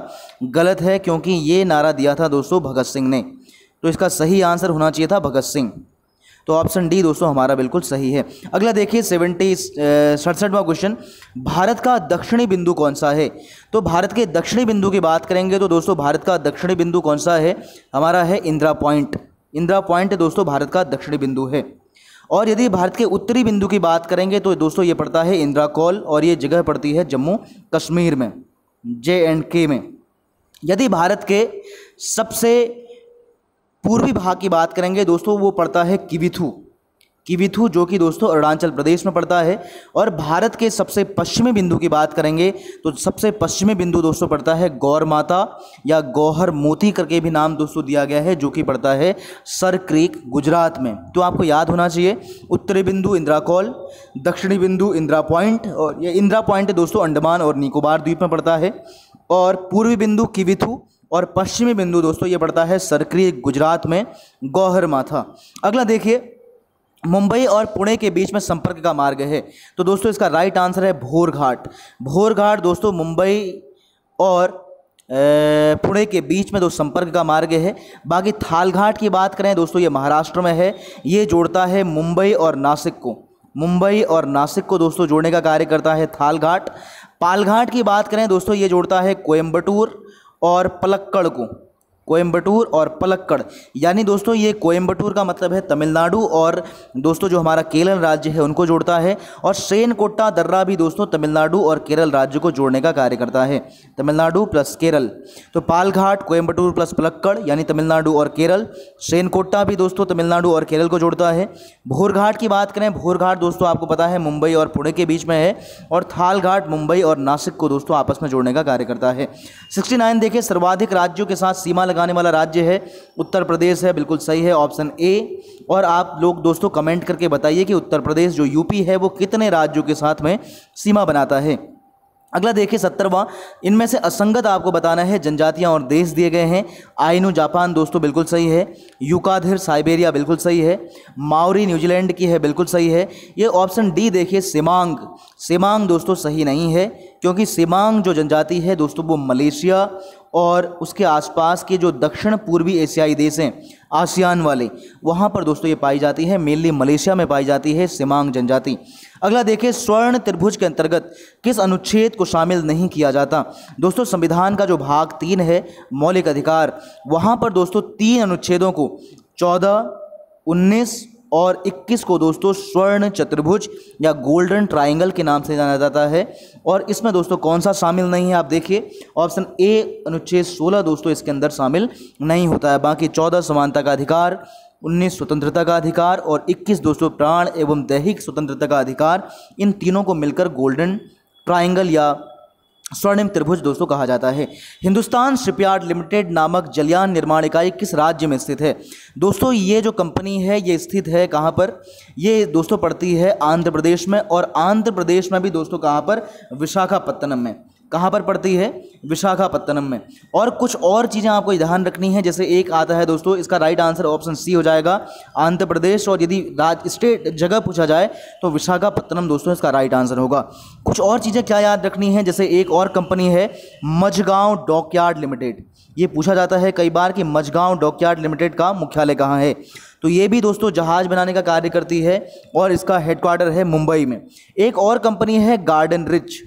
गलत है क्योंकि ये नारा दिया था दोस्तों भगत सिंह ने तो इसका सही आंसर होना चाहिए था भगत सिंह तो ऑप्शन डी दोस्तों हमारा बिल्कुल सही है अगला देखिए सेवेंटी सड़सठवा क्वेश्चन भारत का दक्षिणी बिंदु कौन सा है तो भारत के दक्षिणी बिंदु की बात करेंगे तो दोस्तों भारत का दक्षिणी बिंदु कौन सा है हमारा है इंदिरा पॉइंट इंदिरा पॉइंट दोस्तों भारत का दक्षिणी बिंदु है और यदि भारत के उत्तरी बिंदु की बात करेंगे तो दोस्तों ये पड़ता है इंदिरा कॉल और ये जगह पड़ती है जम्मू कश्मीर में जे एंड के में यदि भारत के सबसे पूर्वी भाग की बात करेंगे दोस्तों वो पड़ता है किविथू किविथु जो कि दोस्तों अरुणाचल प्रदेश में पड़ता है और भारत के सबसे पश्चिमी बिंदु की बात करेंगे तो सबसे पश्चिमी बिंदु दोस्तों पड़ता है गौर माता या गौहर मोती करके भी नाम दोस्तों दिया गया है जो कि पड़ता है सर क्रीक गुजरात में तो आपको याद होना चाहिए उत्तरी बिंदु इंदिरा कॉल दक्षिणी बिंदु इंदिरा पॉइंट और ये इंदिरा पॉइंट दोस्तों अंडमान और निकोबार द्वीप में पड़ता है और पूर्वी बिंदु किविथु और पश्चिमी बिंदु दोस्तों ये पड़ता है सरक्रिय गुजरात में गौहर माथा अगला देखिए मुंबई और पुणे के बीच में संपर्क का मार्ग है तो दोस्तों इसका राइट आंसर है भोरघाट भोरघाट दोस्तों मुंबई और पुणे के बीच में दो संपर्क का मार्ग है बाकी थालघाट की बात करें दोस्तों ये महाराष्ट्र में है ये जोड़ता है मुंबई और नासिक को मुंबई और नासिक को दोस्तों जोड़ने का कार्य करता है थालघाट पालघाट की बात करें दोस्तों ये जोड़ता है कोयम्बटूर और पलक्कड़ को कोयम्बटूर और पलक्कड़ यानी दोस्तों ये कोयम्बटूर का मतलब है तमिलनाडु और दोस्तों जो हमारा केरल राज्य है उनको जोड़ता है और श्रेनकोट्टा दर्रा भी दोस्तों तमिलनाडु और केरल राज्य को जोड़ने का कार्य करता है तमिलनाडु प्लस केरल तो पालघाट कोयम्बटूर प्लस पलक्कड़ यानी तमिलनाडु और केरल सेनकोटा भी दोस्तों तमिलनाडु और केरल को जोड़ता है भोरघाट की बात करें भोरघाट दोस्तों आपको पता है मुंबई और पुणे के बीच में है और थालघाट मुंबई और नासिक को दोस्तों आपस में जोड़ने का कार्य करता है सिक्सटी देखें सर्वाधिक राज्यों के साथ सीमा लगाने वाला राज्य है उत्तर प्रदेश है बिल्कुल सही है ऑप्शन ए और आप लोग दोस्तों कमेंट करके बताइए कि उत्तर प्रदेश जो यूपी है वो कितने राज्यों के साथ में सीमा बनाता है अगला देखिए सत्तरवा इनमें से असंगत आपको बताना है जनजातियां और देश दिए गए हैं आइनू जापान दोस्तों बिल्कुल सही है युकाधिर साइबेरिया बिल्कुल सही है माउरी न्यूजीलैंड की है बिल्कुल सही है ये ऑप्शन डी देखिए सिमांग सिमांग दोस्तों सही नहीं है क्योंकि सिमांग जो जनजाति है दोस्तों वो मलेशिया और उसके आसपास के जो दक्षिण पूर्वी एशियाई देश हैं आसियान वाले वहाँ पर दोस्तों ये पाई जाती है मेनली मलेशिया में पाई जाती है सिमांग जनजाति अगला देखिए स्वर्ण त्रिभुज के अंतर्गत किस अनुच्छेद को शामिल नहीं किया जाता दोस्तों संविधान का जो भाग तीन है मौलिक अधिकार वहाँ पर दोस्तों तीन अनुच्छेदों को चौदह उन्नीस और 21 को दोस्तों स्वर्ण चतुर्भुज या गोल्डन ट्राइंगल के नाम से जाना जाता है और इसमें दोस्तों कौन सा शामिल नहीं है आप देखिए ऑप्शन ए अनुच्छेद 16 दोस्तों इसके अंदर शामिल नहीं होता है बाकी 14 समानता का अधिकार उन्नीस स्वतंत्रता का अधिकार और इक्कीस दोस्तों प्राण एवं दैहिक स्वतंत्रता का अधिकार इन तीनों को मिलकर गोल्डन ट्राइंगल या स्वर्णिम त्रिभुज दोस्तों कहा जाता है हिंदुस्तान शिपयार्ड लिमिटेड नामक जलयान निर्माण इकाई किस राज्य में स्थित है दोस्तों ये जो कंपनी है ये स्थित है कहाँ पर ये दोस्तों पड़ती है आंध्र प्रदेश में और आंध्र प्रदेश में भी दोस्तों कहाँ पर विशाखापत्तनम में कहाँ पर पड़ती है विशाखापत्तनम में और कुछ और चीज़ें आपको ध्यान रखनी है जैसे एक आता है दोस्तों इसका राइट आंसर ऑप्शन सी हो जाएगा आंध्र प्रदेश और यदि राज स्टेट जगह पूछा जाए तो विशाखापत्तनम दोस्तों इसका राइट आंसर होगा कुछ और चीज़ें क्या याद रखनी है जैसे एक और कंपनी है मजगांव डॉकयार्ड लिमिटेड ये पूछा जाता है कई बार कि मझगाँव डॉकयार्ड लिमिटेड का मुख्यालय कहाँ है तो ये भी दोस्तों जहाज़ बनाने का कार्य करती है और इसका हेडक्वार्टर है मुंबई में एक और कंपनी है Garden Reach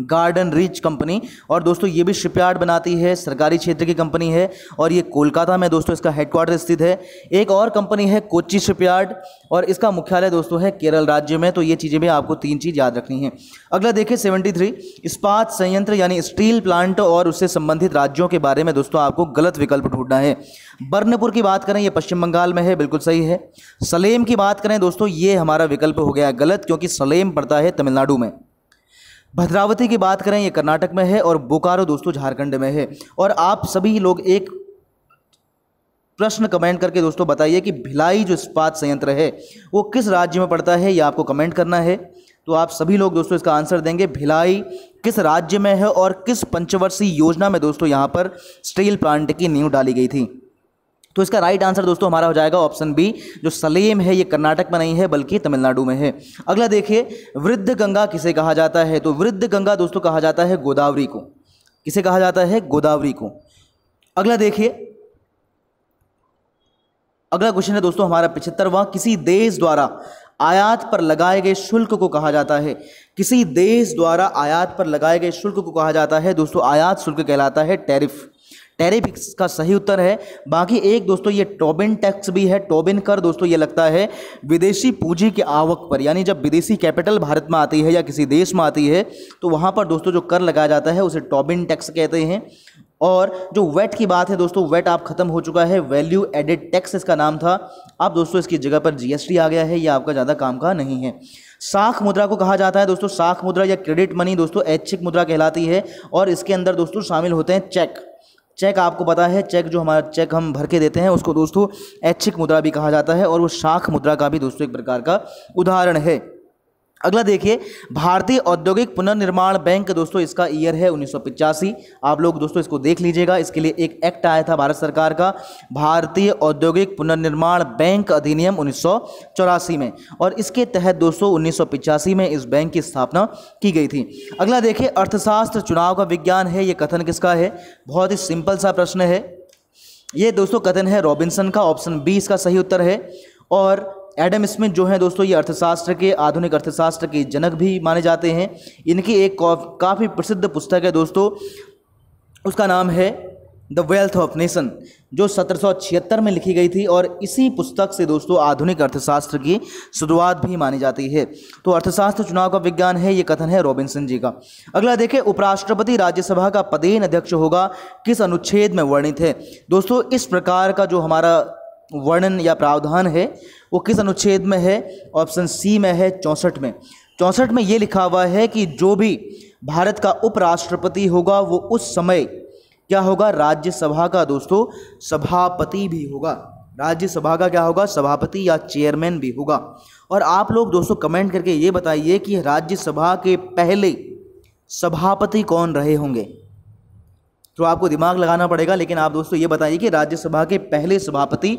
Garden Reach company और दोस्तों ये भी शिपयार्ड बनाती है सरकारी क्षेत्र की कंपनी है और ये कोलकाता में दोस्तों इसका हेडक्वार्टर स्थित है एक और कंपनी है कोची शिपयार्ड और इसका मुख्यालय दोस्तों है केरल राज्य में तो ये चीज़ें भी आपको तीन चीज़ याद रखनी है अगला देखिए सेवेंटी थ्री इस्पात संयंत्र यानी स्टील प्लांट और उससे संबंधित राज्यों के बारे में दोस्तों आपको गलत विकल्प ढूंढना है बर्नपुर की बात करें ये पश्चिम बंगाल में है बिल्कुल सही है सलेम की बात करें दोस्तों ये हमारा विकल्प हो गया गलत क्योंकि सलेम पड़ता है तमिलनाडु में भद्रावती की बात करें ये कर्नाटक में है और बोकारो दोस्तों झारखंड में है और आप सभी लोग एक प्रश्न कमेंट करके दोस्तों बताइए कि भिलाई जो इस्पात संयंत्र है वो किस राज्य में पड़ता है ये आपको कमेंट करना है तो आप सभी लोग दोस्तों इसका आंसर देंगे भिलाई किस राज्य में है और किस पंचवर्षीय योजना में दोस्तों यहाँ पर स्टील प्लांट की नींव डाली गई थी तो इसका राइट आंसर दोस्तों हमारा हो जाएगा ऑप्शन बी जो सलेम है ये कर्नाटक में नहीं है बल्कि तमिलनाडु में है अगला देखिए वृद्ध गंगा किसे कहा जाता है तो वृद्ध गंगा दोस्तों कहा जाता है गोदावरी को किसे कहा जाता है गोदावरी को अगला देखिए अगला क्वेश्चन है दोस्तों हमारा वहां किसी देश द्वारा आयात पर लगाए गए शुल्क को कहा जाता है किसी देश द्वारा आयात पर लगाए गए शुल्क को कहा जाता है दोस्तों आयात शुल्क कहलाता है टैरिफ टैरिफ का सही उत्तर है बाकी एक दोस्तों ये टोबिन टैक्स भी है टोबिन कर दोस्तों ये लगता है विदेशी पूंजी के आवक पर यानी जब विदेशी कैपिटल भारत में आती है या किसी देश में आती है तो वहाँ पर दोस्तों जो कर लगाया जाता है उसे टोबिन टैक्स कहते हैं और जो वेट की बात है दोस्तों वेट आप खत्म हो चुका है वैल्यू एडेड टैक्स इसका नाम था अब दोस्तों इसकी जगह पर जीएसटी आ गया है ये आपका ज़्यादा काम का नहीं है साख मुद्रा को कहा जाता है दोस्तों साख मुद्रा या क्रेडिट मनी दोस्तों ऐच्छिक मुद्रा कहलाती है और इसके अंदर दोस्तों शामिल होते हैं चेक चेक आपको पता है चेक जो हमारा चेक हम भर के देते हैं उसको दोस्तों ऐच्छिक मुद्रा भी कहा जाता है और वो शाख मुद्रा का भी दोस्तों एक प्रकार का उदाहरण है अगला देखिए भारतीय औद्योगिक पुनर्निर्माण बैंक दोस्तों इसका ईयर है उन्नीस आप लोग दोस्तों इसको देख लीजिएगा इसके लिए एक एक्ट आया था भारत सरकार का भारतीय औद्योगिक पुनर्निर्माण बैंक अधिनियम उन्नीस में और इसके तहत दोस्तों उन्नीस में इस बैंक की स्थापना की गई थी अगला देखिए अर्थशास्त्र चुनाव का विज्ञान है ये कथन किसका है बहुत ही सिंपल सा प्रश्न है ये दोस्तों कथन है रॉबिन्सन का ऑप्शन बी इसका सही उत्तर है और एडम स्मिथ जो है दोस्तों ये अर्थशास्त्र के आधुनिक अर्थशास्त्र के जनक भी माने जाते हैं इनकी एक काफ़ी प्रसिद्ध पुस्तक है दोस्तों उसका नाम है द वेल्थ ऑफ नेशन जो सत्रह में लिखी गई थी और इसी पुस्तक से दोस्तों आधुनिक अर्थशास्त्र की शुरुआत भी मानी जाती है तो अर्थशास्त्र चुनाव का विज्ञान है ये कथन है रॉबिन्सन जी का अगला देखें उपराष्ट्रपति राज्यसभा का पदेन अध्यक्ष होगा किस अनुच्छेद में वर्णित है दोस्तों इस प्रकार का जो हमारा वर्णन या प्रावधान है वो किस अनुच्छेद में है ऑप्शन सी में है चौंसठ में चौंसठ में ये लिखा हुआ है कि जो भी भारत का उपराष्ट्रपति होगा वो उस समय क्या होगा राज्यसभा का दोस्तों सभापति भी होगा राज्यसभा का क्या होगा सभापति या चेयरमैन भी होगा और आप लोग दोस्तों कमेंट करके ये बताइए कि राज्यसभा के पहले सभापति कौन रहे होंगे तो आपको दिमाग लगाना पड़ेगा लेकिन आप दोस्तों ये बताइए कि राज्यसभा के पहले सभापति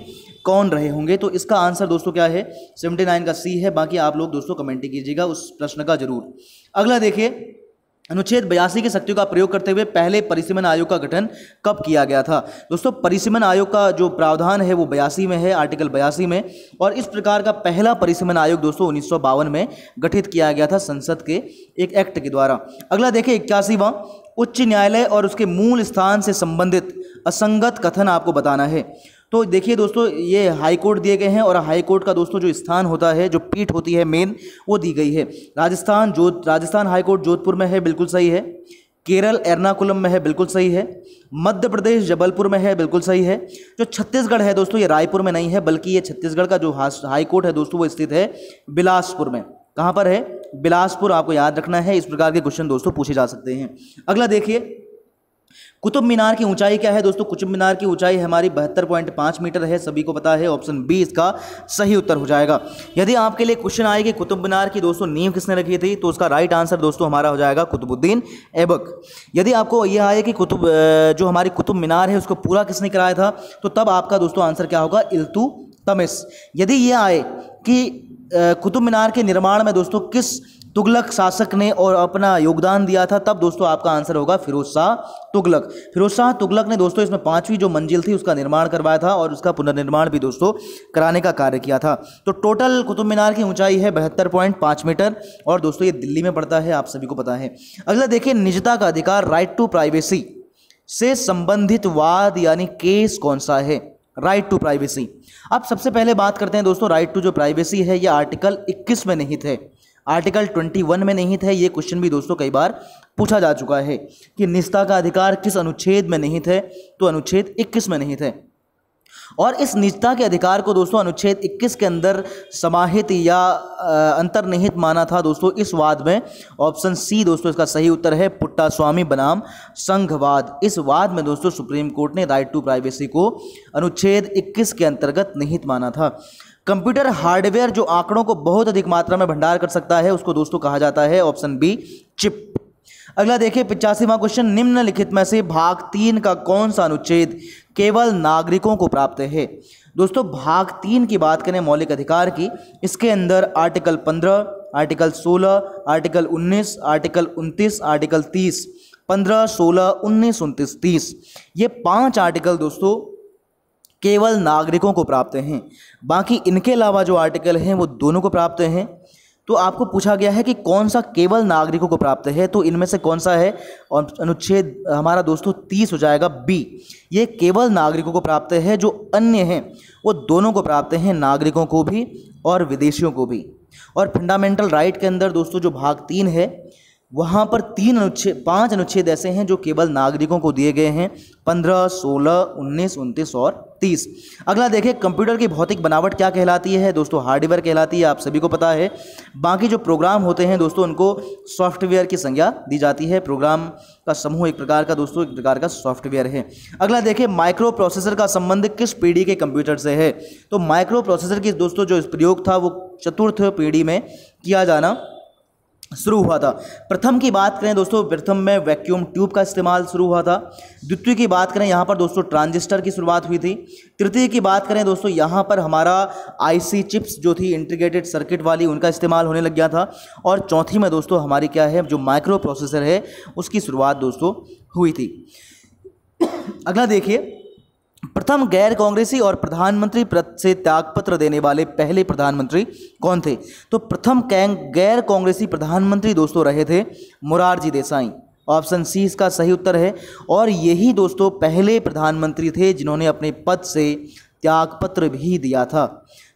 कौन रहे होंगे तो इसका आंसर दोस्तों क्या है सेवेंटी नाइन का सी है बाकी आप लोग दोस्तों कमेंटिंग कीजिएगा उस प्रश्न का जरूर अगला देखिए अनुच्छेद बयासी की शक्तियों का प्रयोग करते हुए पहले परिसीमन आयोग का गठन कब किया गया था दोस्तों परिसीमन आयोग का जो प्रावधान है वो बयासी में है आर्टिकल बयासी में और इस प्रकार का पहला परिसीमन आयोग दोस्तों उन्नीस में गठित किया गया था संसद के एक एक्ट के द्वारा अगला देखें इक्यासीवां उच्च न्यायालय और उसके मूल स्थान से संबंधित असंगत कथन आपको बताना है तो देखिए दोस्तों ये हाई कोर्ट दिए गए हैं और हाई कोर्ट का दोस्तों जो स्थान होता है जो पीठ होती है मेन वो दी गई है राजस्थान जोध राजस्थान हाई कोर्ट जोधपुर में है बिल्कुल सही है केरल एर्नाकुलम में है बिल्कुल सही है मध्य प्रदेश जबलपुर में है बिल्कुल सही है जो छत्तीसगढ़ है दोस्तों ये रायपुर में नहीं है बल्कि ये छत्तीसगढ़ का जो हाई कोर्ट है दोस्तों वो स्थित है बिलासपुर में कहाँ पर है बिलासपुर आपको याद रखना है इस प्रकार के क्वेश्चन दोस्तों पूछे जा सकते हैं अगला देखिए कुतुब मीनार की ऊंचाई क्या है दोस्तों कुतुब मीनार की ऊंचाई हमारी बहत्तर पॉइंट पाँच मीटर है सभी को पता है ऑप्शन बी इसका सही उत्तर हो जाएगा यदि आपके लिए क्वेश्चन आए कि कुतुब मीनार की दोस्तों नींव किसने रखी थी तो उसका राइट आंसर दोस्तों हमारा हो जाएगा कुतुबुद्दीन ऐबक यदि आपको यह आए कि कुतुब जो हमारी कुतुब मीनार है उसको पूरा किसने कराया था तो तब आपका दोस्तों आंसर क्या होगा इल्तु तमिस यदि यह आए कि कुतुब मीनार के निर्माण में दोस्तों किस तुगलक शासक ने और अपना योगदान दिया था तब दोस्तों आपका आंसर होगा फिरोज शाह तुगलक फिरोज शाह तुगलक ने दोस्तों इसमें पांचवी जो मंजिल थी उसका निर्माण करवाया था और उसका पुनर्निर्माण भी दोस्तों कराने का कार्य किया था तो टोटल कुतुब मीनार की ऊंचाई है बहत्तर मीटर और दोस्तों ये दिल्ली में पड़ता है आप सभी को पता है अगला देखिए निजता का अधिकार राइट टू प्राइवेसी से संबंधित वाद यानी केस कौन सा है राइट टू प्राइवेसी अब सबसे पहले बात करते हैं दोस्तों राइट टू जो प्राइवेसी है यह आर्टिकल 21 में नहीं थे आर्टिकल 21 में निहित है ये क्वेश्चन भी दोस्तों कई बार पूछा जा चुका है कि निष्ठा का अधिकार किस अनुच्छेद में निहित है तो अनुच्छेद 21 में निहित है और इस निजता के अधिकार को दोस्तों अनुच्छेद 21 के अंदर समाहित या अंतर्निहित माना था दोस्तों इस वाद में ऑप्शन सी दोस्तों इसका सही उत्तर है पुट्टा स्वामी बनाम संघवाद इस वाद में दोस्तों सुप्रीम कोर्ट ने राइट टू प्राइवेसी को अनुच्छेद 21 के अंतर्गत निहित माना था कंप्यूटर हार्डवेयर जो आंकड़ों को बहुत अधिक मात्रा में भंडार कर सकता है उसको दोस्तों कहा जाता है ऑप्शन बी चिप अगला देखिए पिचासीवा क्वेश्चन निम्नलिखित में से भाग तीन का कौन सा अनुच्छेद केवल नागरिकों को प्राप्त है दोस्तों भाग तीन की बात करें मौलिक अधिकार की इसके अंदर आर्टिकल पंद्रह आर्टिकल सोलह आर्टिकल उन्नीस आर्टिकल उनतीस आर्टिकल तीस पंद्रह सोलह उन्नीस उनतीस तीस ये पांच आर्टिकल दोस्तों केवल नागरिकों को प्राप्त हैं बाकी इनके अलावा जो आर्टिकल हैं वो दोनों को प्राप्त हैं तो आपको पूछा गया है कि कौन सा केवल नागरिकों को प्राप्त है तो इनमें से कौन सा है और अनुच्छेद हमारा दोस्तों तीस हो जाएगा बी ये केवल नागरिकों को प्राप्त है जो अन्य हैं वो दोनों को प्राप्त हैं नागरिकों को भी और विदेशियों को भी और फंडामेंटल राइट के अंदर दोस्तों जो भाग तीन है वहाँ पर तीन अनुच्छेद पांच अनुच्छेद ऐसे हैं जो केवल नागरिकों को दिए गए हैं पंद्रह सोलह उन्नीस उनतीस और तीस अगला देखें कंप्यूटर की भौतिक बनावट क्या कहलाती है दोस्तों हार्डवेयर कहलाती है आप सभी को पता है बाकी जो प्रोग्राम होते हैं दोस्तों उनको सॉफ्टवेयर की संज्ञा दी जाती है प्रोग्राम का समूह एक प्रकार का दोस्तों एक प्रकार का सॉफ्टवेयर है अगला देखें माइक्रो प्रोसेसर का संबंध किस पीढ़ी के कंप्यूटर से है तो माइक्रो प्रोसेसर की दोस्तों जो प्रयोग था वो चतुर्थ पीढ़ी में किया जाना शुरू हुआ था प्रथम की बात करें दोस्तों प्रथम में वैक्यूम ट्यूब का इस्तेमाल शुरू हुआ था द्वितीय की बात करें यहाँ पर दोस्तों ट्रांजिस्टर की शुरुआत हुई थी तृतीय की बात करें दोस्तों यहाँ पर हमारा आईसी चिप्स जो थी इंटीग्रेटेड सर्किट वाली उनका इस्तेमाल होने लग गया था और चौथी में दोस्तों हमारी क्या है जो माइक्रो प्रोसेसर है उसकी शुरुआत दोस्तों हुई थी अगला देखिए प्रथम गैर कांग्रेसी और प्रधानमंत्री पद से त्यागपत्र देने वाले पहले प्रधानमंत्री कौन थे तो प्रथम कैंग गैर कांग्रेसी प्रधानमंत्री दोस्तों रहे थे मुरारजी देसाई ऑप्शन सी इसका सही उत्तर है और यही दोस्तों पहले प्रधानमंत्री थे जिन्होंने अपने पद से त्यागपत्र भी दिया था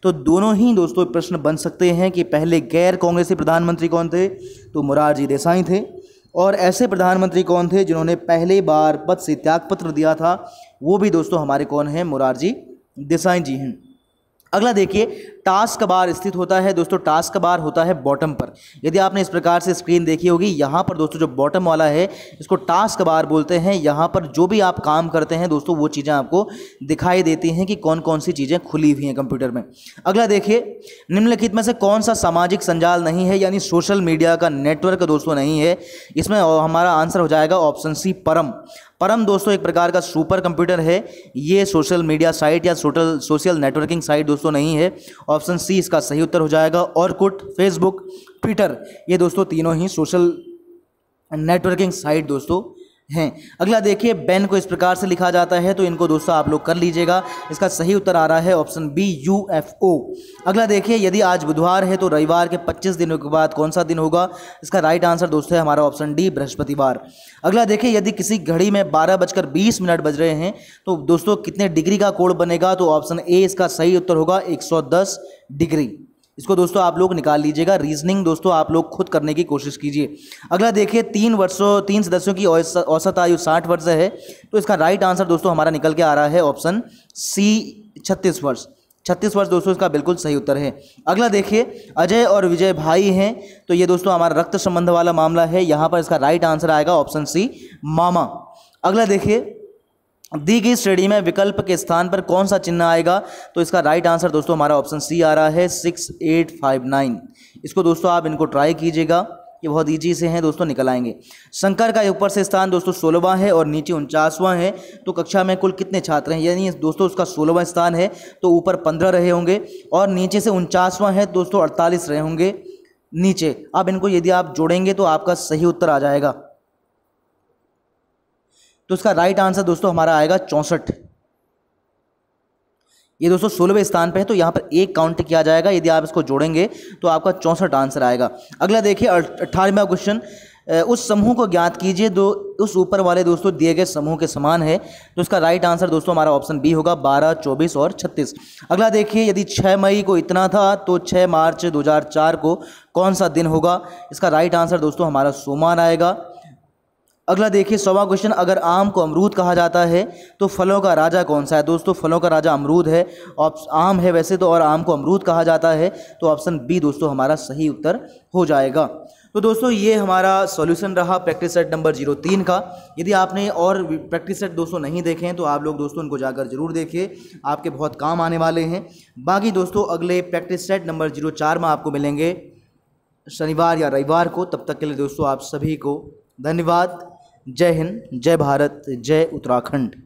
तो दोनों ही दोस्तों प्रश्न बन सकते हैं कि पहले गैर कांग्रेसी प्रधानमंत्री कौन थे तो मुरारजी देसाई थे और ऐसे प्रधानमंत्री कौन थे जिन्होंने पहली बार पद से त्यागपत्र दिया था वो भी दोस्तों हमारे कौन हैं मुरारजी देसाई जी हैं अगला देखिए टास्क बार स्थित होता है दोस्तों टास्क बार होता है बॉटम पर यदि आपने इस प्रकार से स्क्रीन देखी होगी यहाँ पर दोस्तों जो बॉटम वाला है इसको टास्क बार बोलते हैं यहाँ पर जो भी आप काम करते हैं दोस्तों वो चीज़ें आपको दिखाई देती हैं कि कौन कौन सी चीज़ें खुली हुई हैं कंप्यूटर में अगला देखिए निम्नलिखित में से कौन सा सामाजिक संजाल नहीं है यानी सोशल मीडिया का नेटवर्क दोस्तों नहीं है इसमें हमारा आंसर हो जाएगा ऑप्शन सी परम परम दोस्तों एक प्रकार का सुपर कंप्यूटर है ये सोशल मीडिया साइट या सोशल सोशल नेटवर्किंग साइट दोस्तों नहीं है ऑप्शन सी इसका सही उत्तर हो जाएगा और कुट फेसबुक ट्विटर ये दोस्तों तीनों ही सोशल नेटवर्किंग साइट दोस्तों हैं अगला देखिए बैन को इस प्रकार से लिखा जाता है तो इनको दोस्तों आप लोग कर लीजिएगा इसका सही उत्तर आ रहा है option B U F O अगला देखिए यदि आज बुधवार है तो रविवार के 25 दिनों के बाद कौन सा दिन होगा इसका राइट आंसर दोस्तों है हमारा ऑप्शन डी बृहस्पतिवार अगला देखिए यदि किसी घड़ी में बारह बजकर बीस मिनट बज रहे हैं तो दोस्तों कितने डिग्री का कोड बनेगा तो ऑप्शन ए इसका सही उत्तर होगा एक डिग्री इसको दोस्तों आप लोग निकाल लीजिएगा रीजनिंग दोस्तों आप लोग खुद करने की कोशिश कीजिए अगला देखिए तीन वर्षों तीन सदस्यों की औसत आयु साठ वर्ष है तो इसका राइट आंसर दोस्तों हमारा निकल के आ रहा है ऑप्शन सी छत्तीस वर्ष छत्तीस वर्ष दोस्तों इसका बिल्कुल सही उत्तर है अगला देखिए अजय और विजय भाई हैं तो ये दोस्तों हमारा रक्त संबंध वाला मामला है यहाँ पर इसका राइट आंसर आएगा ऑप्शन सी मामा अगला देखिए दी गई श्रेणी में विकल्प के स्थान पर कौन सा चिन्ह आएगा तो इसका राइट आंसर दोस्तों हमारा ऑप्शन सी आ रहा है सिक्स एट फाइव नाइन इसको दोस्तों आप इनको ट्राई कीजिएगा ये बहुत ईजी से हैं दोस्तों निकल आएंगे शंकर का ऊपर से स्थान दोस्तों सोलहवा है और नीचे उनचासवां है तो कक्षा में कुल कितने छात्र हैं यानी दोस्तों उसका सोलहवां स्थान है तो ऊपर पंद्रह रहे होंगे और नीचे से उनचासवां है दोस्तों अड़तालीस रहे होंगे नीचे अब इनको यदि आप जोड़ेंगे तो आपका सही उत्तर आ जाएगा तो इसका राइट आंसर दोस्तों हमारा आएगा चौंसठ ये दोस्तों सोलहवें स्थान पे है तो यहाँ पर एक काउंट किया जाएगा यदि आप इसको जोड़ेंगे तो आपका चौंसठ आंसर आएगा अगला देखिए अट्ठारहवा क्वेश्चन उस समूह को ज्ञात कीजिए दो उस ऊपर वाले दोस्तों दिए गए समूह के समान है तो इसका राइट आंसर दोस्तों हमारा ऑप्शन बी होगा 12, 24 और 36 अगला देखिए यदि 6 मई को इतना था तो 6 मार्च 2004 को कौन सा दिन होगा इसका राइट आंसर दोस्तों हमारा सोमान आएगा अगला देखिए सवा क्वेश्चन अगर आम को अमरूद कहा जाता है तो फलों का राजा कौन सा है दोस्तों फलों का राजा अमरूद है आम है वैसे तो और आम को अमरूद कहा जाता है तो ऑप्शन बी दोस्तों हमारा सही उत्तर हो जाएगा तो दोस्तों ये हमारा सॉल्यूशन रहा प्रैक्टिस सेट नंबर जीरो तीन का यदि आपने और प्रैक्टिस सेट दोस्तों नहीं देखे हैं तो आप लोग दोस्तों इनको जाकर जरूर देखिए आपके बहुत काम आने वाले हैं बाकी दोस्तों अगले प्रैक्टिस सेट नंबर जीरो चार में आपको मिलेंगे शनिवार या रविवार को तब तक के लिए दोस्तों आप सभी को धन्यवाद जय हिंद जय भारत जय उत्तराखंड